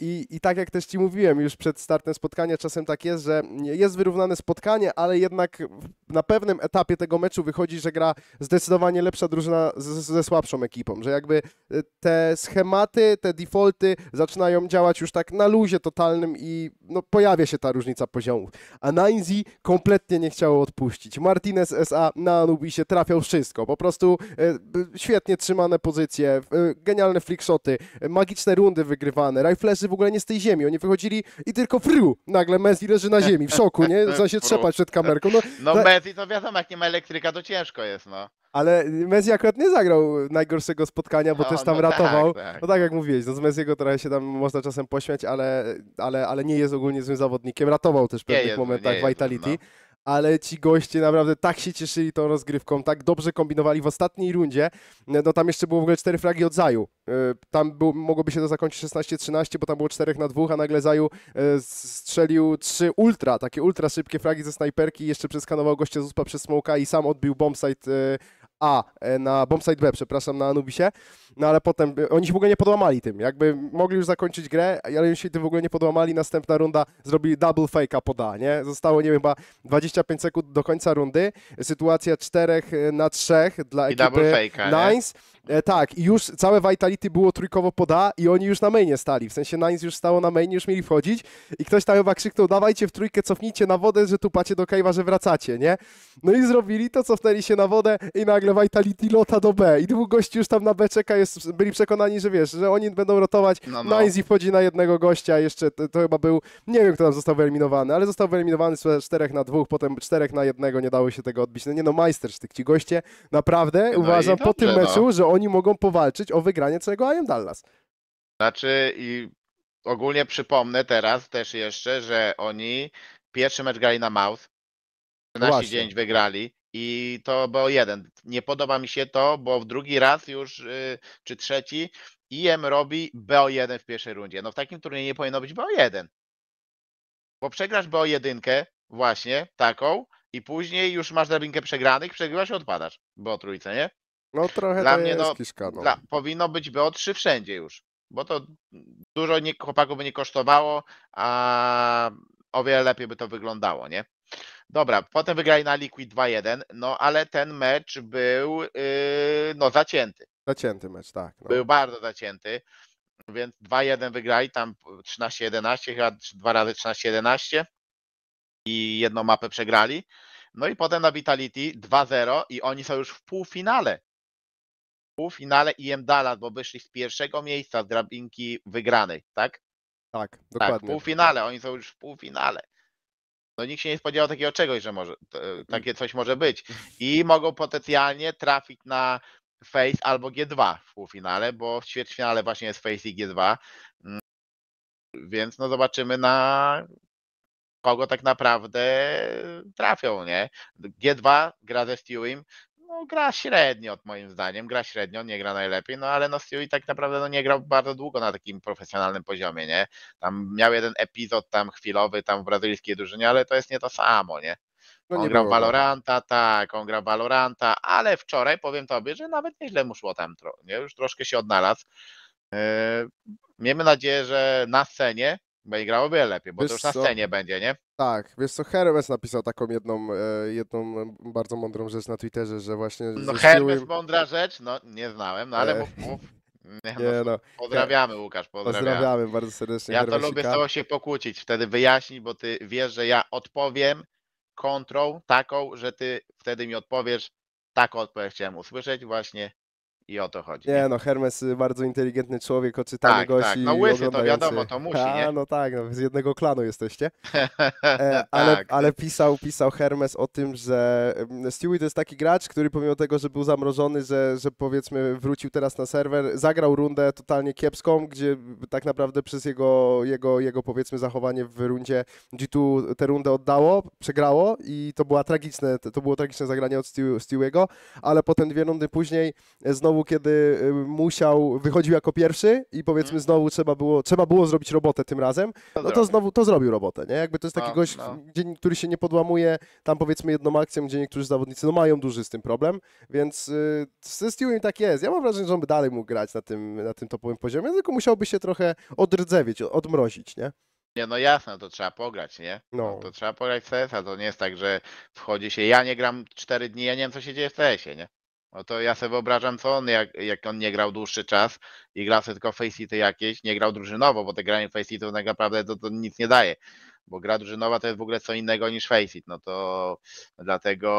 A: I, I tak jak też Ci mówiłem już przed startem spotkania, czasem tak jest, że jest wyrównane spotkanie, ale jednak na pewnym etapie tego meczu wychodzi, że gra zdecydowanie lepsza drużyna ze słabszą ekipą, że jakby y, te schematy, te defaulty zaczynają działać już tak na luzie totalnym i no, pojawia się ta różnica poziomów. A Nainzi kompletnie nie chciało odpuścić. Martinez SA na Anubisie trafiał wszystko, po prostu y, świetnie trzymane pozycje, y, genialne flickshoty, magiczne rundy wygrywane, riflerzy w ogóle nie z tej ziemi, oni wychodzili i tylko fru, nagle Messi leży na ziemi, w szoku, nie? za się trzepać przed kamerką. No, no, no Messi
B: to wiadomo, jak nie ma elektryka, to ciężko jest, no.
A: Ale Messi akurat nie zagrał najgorszego spotkania, bo no, też tam no ratował. Tak, tak. No tak jak mówiłeś, no z Messiego teraz się tam można czasem pośmiać, ale, ale, ale nie jest ogólnie złym zawodnikiem. Ratował też w pewnych jest, momentach Vitality. No ale ci goście naprawdę tak się cieszyli tą rozgrywką, tak dobrze kombinowali w ostatniej rundzie. No tam jeszcze było w ogóle cztery fragi od Zaju. E, tam było, mogłoby się to zakończyć 16-13, bo tam było czterech na dwóch, a nagle Zaju e, strzelił trzy ultra, takie ultra szybkie fragi ze snajperki, jeszcze przeskanował gościa z uspa przez smoka i sam odbił bombsite e, a, e, na Bombsite B, przepraszam, na Anubisie. No ale potem, e, oni się w ogóle nie podłamali tym. Jakby mogli już zakończyć grę, ale oni się tym w ogóle nie podłamali. Następna runda zrobili double fake'a poda, nie? Zostało, nie wiem, chyba 25 sekund do końca rundy. Sytuacja 4 e, na 3 dla I ekipy double Nines. E, tak, i już całe Vitality było trójkowo poda i oni już na mainie stali, w sensie Nines już stało na mainie, już mieli wchodzić i ktoś tam chyba krzyknął, dawajcie w trójkę, cofnijcie na wodę, że tu pacie do kajwa że wracacie, nie? No i zrobili to, cofnęli się na wodę i nagle Vitality lota do B i dwóch gości już tam na B czeka, jest, byli przekonani, że wiesz, że oni będą rotować, no, no. Nines i wchodzi na jednego gościa, jeszcze to, to, chyba był, nie wiem kto tam został wyeliminowany, ale został wyeliminowany z 4 na 2, potem 4 na 1, nie dało się tego odbić, no nie no, majstersztyk ci goście, naprawdę, no uważam po tym no. meczu, że oni oni mogą powalczyć o wygranie całego IM Dallas.
B: Znaczy i ogólnie przypomnę teraz też jeszcze, że oni pierwszy mecz grali na Mouth, 13 wygrali i to było jeden. Nie podoba mi się to, bo w drugi raz już, y, czy trzeci, IM robi BO1 w pierwszej rundzie. No w takim turnieju nie powinno być BO1. Bo przegrasz BO1 właśnie, taką, i później już masz drabinkę przegranych, przegrywasz i odpadasz. BO trójce, nie?
A: No trochę dla to mnie, jest no, kiszka, no. Dla,
B: powinno być BO3 wszędzie już, bo to dużo nie, chłopaków by nie kosztowało, a o wiele lepiej by to wyglądało, nie? Dobra, potem wygrali na Liquid 2-1, no ale ten mecz był yy, no zacięty. Zacięty mecz, tak. No. Był bardzo zacięty, więc 2-1 wygrali, tam 13-11, chyba dwa razy 13-11 i jedną mapę przegrali. No i potem na Vitality 2-0 i oni są już w półfinale półfinale i no, Emdalat, bo wyszli z pierwszego miejsca z drabinki wygranej, tak? Tak, dokładnie. Tak, w półfinale, oni są już w półfinale. No nikt się nie spodziewał takiego czegoś, że może, e, takie coś może być. I mogą potencjalnie trafić na Face albo G2 w półfinale, bo w ćwierćfinale właśnie jest Face i G2. Mm, więc no zobaczymy na kogo tak naprawdę trafią, nie? G2 gra ze Stewim, no, gra średnio, moim zdaniem. Gra średnio, nie gra najlepiej, no ale no Stewie tak naprawdę no, nie grał bardzo długo na takim profesjonalnym poziomie, nie? Tam miał jeden epizod tam chwilowy tam w brazylijskiej drużynie, ale to jest nie to samo, nie?
A: No on nie grał Valoranta,
B: tak, on grał Valoranta, ale wczoraj powiem tobie, że nawet nieźle mu szło tam, nie? już troszkę się odnalazł. Yy, miejmy nadzieję, że na scenie będzie grał o wiele lepiej, bo Wiesz to już na scenie będzie, nie?
A: Tak, wiesz co, Hermes napisał taką jedną, e, jedną bardzo mądrą rzecz na Twitterze, że właśnie... No Hermes siły... mądra
B: rzecz, no nie znałem, no ale e, mów, mów. Nie, nie, no. no. Pozdrawiamy Łukasz, pozdrawiamy. pozdrawiamy bardzo serdecznie. Ja Hermesika. to lubię z tobą się pokłócić, wtedy wyjaśnij, bo ty wiesz, że ja odpowiem kontrą taką, że ty wtedy mi odpowiesz taką odpowiedź chciałem usłyszeć właśnie i o to chodzi. Nie, nie? no
A: Hermes y, bardzo inteligentny człowiek, oczytany tak, gości. Tak, no łysy to wiadomo, to musi, A, nie? no tak, no, z jednego klanu jesteście. E, tak. ale, tak. ale pisał, pisał Hermes o tym, że Stewie to jest taki gracz, który pomimo tego, że był zamrożony, że, że powiedzmy wrócił teraz na serwer, zagrał rundę totalnie kiepską, gdzie tak naprawdę przez jego, jego, jego powiedzmy zachowanie w rundzie G2 tę rundę oddało, przegrało i to była tragiczne, to było tragiczne zagranie od Stewiego, ale potem dwie rundy później e, znowu znowu, kiedy y, musiał, wychodził jako pierwszy i powiedzmy mhm. znowu trzeba było, trzeba było zrobić robotę tym razem, no to znowu to zrobił robotę, nie? Jakby to jest taki gość, no. gdzie, który się nie podłamuje tam powiedzmy jedną akcją, gdzie niektórzy zawodnicy no mają duży z tym problem, więc y, ze Stewie tak jest. Ja mam wrażenie, że on by dalej mógł grać na tym, na tym topowym poziomie, tylko musiałby się trochę odrdzewieć, odmrozić, nie?
B: Nie, no jasne, to trzeba pograć, nie? No. no to trzeba pograć CS-a, to nie jest tak, że wchodzi się, ja nie gram 4 dni, ja nie wiem, co się dzieje w CS-ie, nie? No to ja sobie wyobrażam, co on, jak, jak on nie grał dłuższy czas i grał sobie tylko faceity jakieś, nie grał drużynowo, bo te granie faceitów tak naprawdę to, to nic nie daje, bo gra drużynowa to jest w ogóle co innego niż faceit, no to dlatego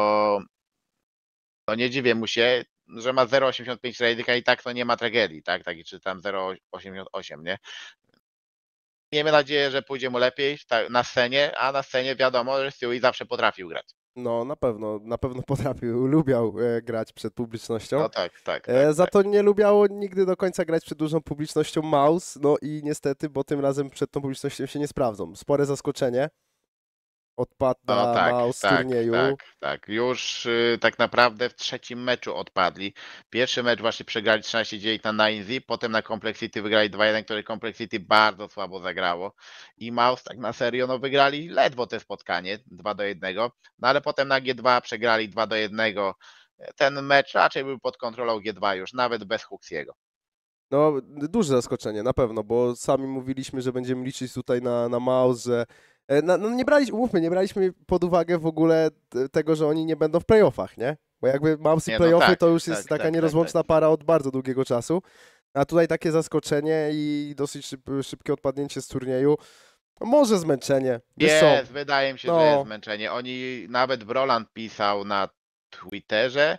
B: no nie dziwię mu się, że ma 0,85 ratinga i tak to nie ma tragedii, tak, taki czy tam 0,88, nie? Miejmy nadzieję, że pójdzie mu lepiej na scenie, a na scenie wiadomo, że Stewie zawsze potrafił grać.
A: No, na pewno, na pewno potrafił, lubiał e, grać przed publicznością. No tak, tak. E, tak za tak. to nie lubiało nigdy do końca grać przed dużą publicznością Maus, no i niestety, bo tym razem przed tą publicznością się nie sprawdzą. Spore zaskoczenie odpadła no, tak, Mao z tak, Tak,
B: tak. Już y, tak naprawdę w trzecim meczu odpadli. Pierwszy mecz właśnie przegrali 13-9 na Indy, potem na Complexity wygrali 2-1, które Complexity bardzo słabo zagrało. I Maus tak na serio, no wygrali ledwo te spotkanie 2-1, no ale potem na G2 przegrali 2-1. Ten mecz raczej był pod kontrolą G2 już, nawet bez Huxiego.
A: No, duże zaskoczenie na pewno, bo sami mówiliśmy, że będziemy liczyć tutaj na, na Maus, że no, no nie braliśmy, umówmy, nie braliśmy pod uwagę w ogóle tego, że oni nie będą w playoffach, nie? Bo jakby Mavs i no playoffy no tak, to już jest tak, taka tak, tak, nierozłączna tak. para od bardzo długiego czasu. A tutaj takie zaskoczenie i dosyć szybkie odpadnięcie z turnieju. No może zmęczenie. Jest, są. wydaje mi się, no. że jest
B: zmęczenie. Oni, nawet Broland pisał na Twitterze,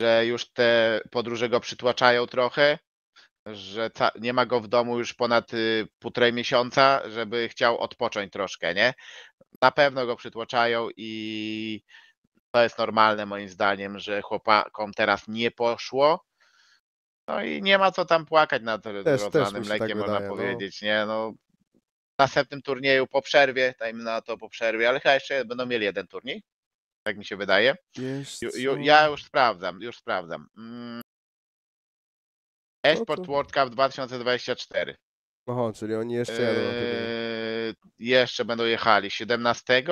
B: że już te podróże go przytłaczają trochę, że nie ma go w domu już ponad y, półtorej miesiąca, żeby chciał odpocząć troszkę, nie? Na pewno go przytłaczają i to jest normalne moim zdaniem, że chłopakom teraz nie poszło. No i nie ma co tam płakać nad też, lekiem, mlekiem, tak można wydaje, no. powiedzieć, no. nie? No, w następnym turnieju po przerwie, dajmy na to po przerwie, ale chyba jeszcze będą mieli jeden turniej. Tak mi się wydaje. Ju, ju, ja już sprawdzam, już sprawdzam. Mm. Esport World Cup 2024. Oho, czyli oni jeszcze jadą. Eee, jeszcze będą jechali 17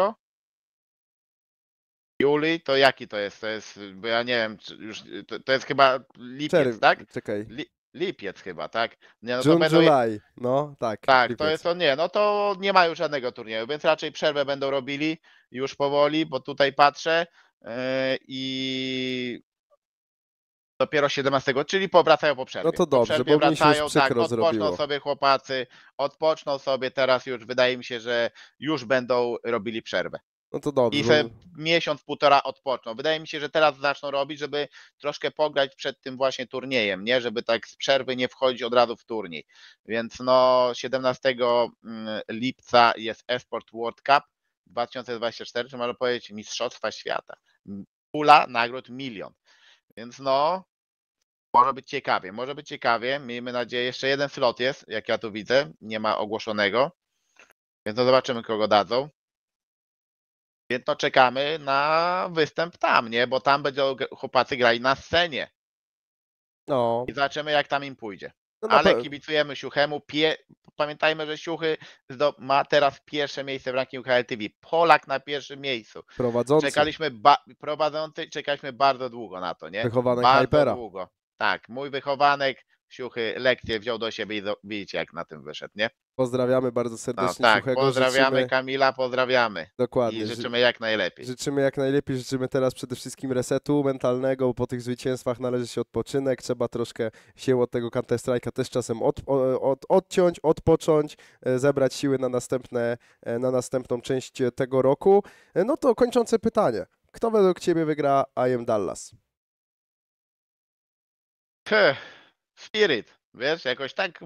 B: juli, to jaki to jest? To jest, bo ja nie wiem, czy już, to, to jest chyba lipiec, Czerw- tak? Czekaj. Li, lipiec chyba, tak? Nie, no to będą, July. No, tak. tak, to jest to nie, no to nie ma już żadnego turnieju, więc raczej przerwę będą robili już powoli, bo tutaj patrzę eee, i dopiero 17, czyli powracają po przerwie. No to dobrze, po bo wracają, tak, odpoczną zrobiło. sobie chłopacy, odpoczną sobie teraz już, wydaje mi się, że już będą robili przerwę.
A: No to dobrze. I sobie
B: miesiąc, półtora odpoczną. Wydaje mi się, że teraz zaczną robić, żeby troszkę pograć przed tym właśnie turniejem, nie? Żeby tak z przerwy nie wchodzić od razu w turniej. Więc no 17 mm, lipca jest Esport World Cup 2024, czy można powiedzieć Mistrzostwa Świata. Pula nagród milion. Więc no, może być ciekawie, może być ciekawie. Miejmy nadzieję, jeszcze jeden slot jest, jak ja tu widzę, nie ma ogłoszonego. Więc no zobaczymy, kogo dadzą. Więc no czekamy na występ tam, nie? Bo tam będzie chłopacy grali na scenie. No. I zobaczymy, jak tam im pójdzie. No Ale kibicujemy Siuchemu. Pie... Pamiętajmy, że Siuchy ma teraz pierwsze miejsce w rankingu KLTV. TV. Polak na pierwszym miejscu. Prowadzący. Czekaliśmy ba... prowadzący, czekaliśmy bardzo długo na to, nie? Wychowanek bardzo Hypera. długo. Tak, mój wychowanek siuchy lekcję wziął do siebie i widzicie jak na tym wyszedł,
A: nie? Pozdrawiamy bardzo no serdecznie no, tak, Suchego. Pozdrawiamy życzymy...
B: Kamila, pozdrawiamy. Dokładnie. I życzymy jak
A: najlepiej. Życzymy jak najlepiej, życzymy teraz przede wszystkim resetu mentalnego, bo po tych zwycięstwach należy się odpoczynek, trzeba troszkę się od tego Counter Strike'a też czasem od, od, odciąć, odpocząć, e, zebrać siły na, następne, e, na następną część tego roku. E, no to kończące pytanie. Kto według Ciebie wygra I am Dallas?
B: He, Spirit, wiesz, jakoś tak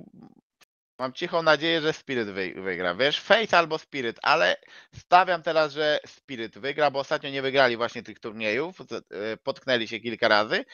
B: mam cichą nadzieję, że Spirit wy, wygra. Wiesz, Face albo Spirit, ale stawiam teraz, że Spirit wygra, bo ostatnio nie wygrali właśnie tych turniejów, e, potknęli się kilka razy,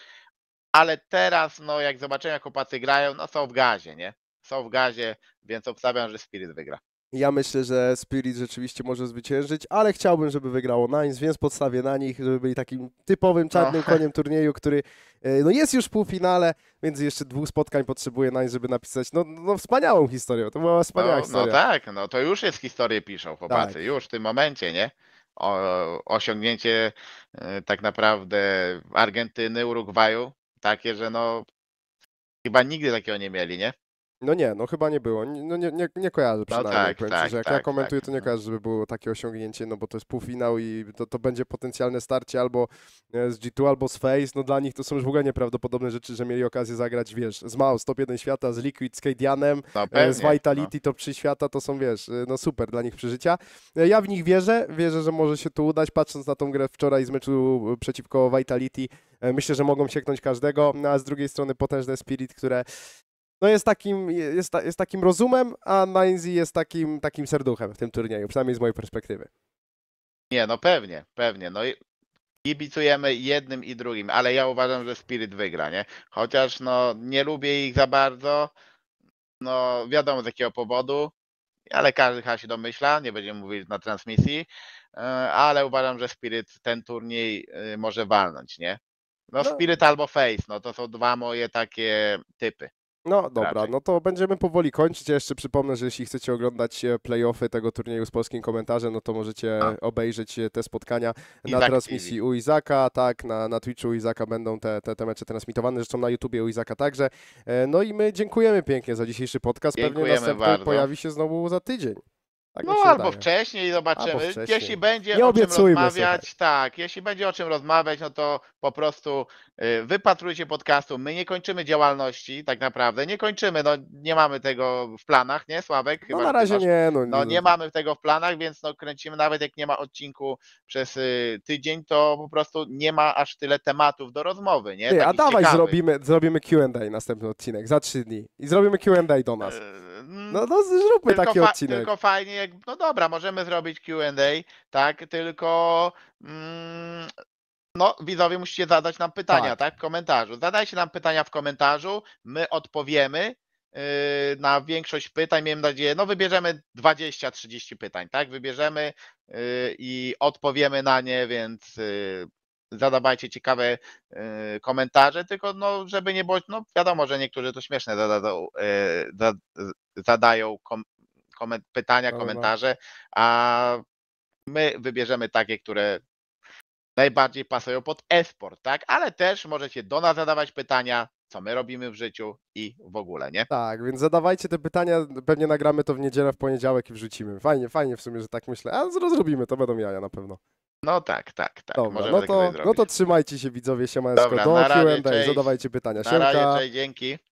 B: ale teraz, no jak zobaczyłem, jak chłopacy grają, no są w gazie, nie? Są w gazie, więc obstawiam, że Spirit wygra.
A: Ja myślę, że Spirit rzeczywiście może zwyciężyć, ale chciałbym, żeby wygrało Nines, więc podstawię na nich, żeby byli takim typowym no. czarnym koniem turnieju, który e, no jest już w półfinale, więc jeszcze dwóch spotkań potrzebuje Nines, żeby napisać no, no wspaniałą historię. To była wspaniała no, no historia. No tak,
B: no to już jest historię piszą chłopacy, tak. już w tym momencie, nie? O, osiągnięcie e, tak naprawdę Argentyny, Urugwaju, takie, że no chyba nigdy takiego nie mieli, nie?
A: No nie, no chyba nie było. No nie, nie, nie kojarzę no przynajmniej. No tak, powiem tak, że jak tak, ja komentuję, tak, to nie no. kojarzę, żeby było takie osiągnięcie, no bo to jest półfinał i to, to będzie potencjalne starcie albo e, z G2, albo z Face. No dla nich to są już w ogóle nieprawdopodobne rzeczy, że mieli okazję zagrać, wiesz, z Maus, top 1 świata, z Liquid, z Kadianem, no e, z Vitality, no. top 3 świata, to są, wiesz, e, no super dla nich przeżycia. Ja w nich wierzę, wierzę, że może się tu udać, patrząc na tą grę wczoraj z meczu przeciwko Vitality, myślę, że mogą sięgnąć każdego, no, a z drugiej strony potężne Spirit, które no jest takim, jest, jest takim rozumem, a Ninesy jest takim, takim serduchem w tym turnieju, przynajmniej z mojej perspektywy.
B: Nie, no pewnie, pewnie. No i kibicujemy jednym i drugim, ale ja uważam, że Spirit wygra, nie? Chociaż no nie lubię ich za bardzo, no wiadomo z jakiego powodu, ale każdy chyba się domyśla, nie będziemy mówić na transmisji, e, ale uważam, że Spirit ten turniej e, może walnąć, nie? No, no. Spirit albo Face, no to są dwa moje takie typy.
A: No dobra, Raczej. no to będziemy powoli kończyć. Ja jeszcze przypomnę, że jeśli chcecie oglądać e, playoffy tego turnieju z polskim komentarzem, no to możecie A. obejrzeć e, te spotkania Izak na transmisji TV. u Izaka, tak, na, na Twitchu u Izaka będą te, te, te mecze transmitowane, zresztą na YouTubie u Izaka także. E, no i my dziękujemy pięknie za dzisiejszy podcast. Dziękujemy Pewnie następny bardzo. pojawi się znowu za tydzień.
B: Tak no albo wydaje. wcześniej zobaczymy. Albo wcześniej. Jeśli będzie Nie o czym rozmawiać, tak, jeśli będzie o czym rozmawiać, no to po prostu y, wypatrujcie podcastu. My nie kończymy działalności tak naprawdę. Nie kończymy, no nie mamy tego w planach, nie Sławek? No, Chyba, no na razie masz, nie. No, no, no nie no. mamy tego w planach, więc no kręcimy nawet jak nie ma odcinku przez y, tydzień, to po prostu nie ma aż tyle tematów do rozmowy, nie? Ty, a dawaj ciekawych. zrobimy,
A: zrobimy Q&A następny odcinek za trzy dni i zrobimy Q&A do nas. E, no, no zróbmy taki odcinek. Tylko
B: fajnie, jak, no dobra, możemy zrobić Q&A, tak, tylko mm, no, widzowie musicie zadać nam pytania, tak. tak, w komentarzu. Zadajcie nam pytania w komentarzu, my odpowiemy yy, na większość pytań, miejmy nadzieję, no wybierzemy 20-30 pytań, tak, wybierzemy yy, i odpowiemy na nie, więc... Yy, zadawajcie ciekawe y, komentarze, tylko no, żeby nie było, no wiadomo, że niektórzy to śmieszne zadadą, y, zadają kom, koment, pytania, no, no, no. komentarze, a my wybierzemy takie, które najbardziej pasują pod esport, tak? Ale też możecie do nas zadawać pytania, co my robimy w życiu i w ogóle, nie?
A: Tak, więc zadawajcie te pytania, pewnie nagramy to w niedzielę, w poniedziałek i wrzucimy. Fajnie, fajnie w sumie, że tak myślę. A zrobimy, to będą jaja na pewno.
B: No tak, tak, tak. Dobra, no, to, no to
A: trzymajcie się widzowie, siemansko. Dobra, Do Q&A, zadawajcie pytania. Na Siemka. razie, cześć,
B: dzięki.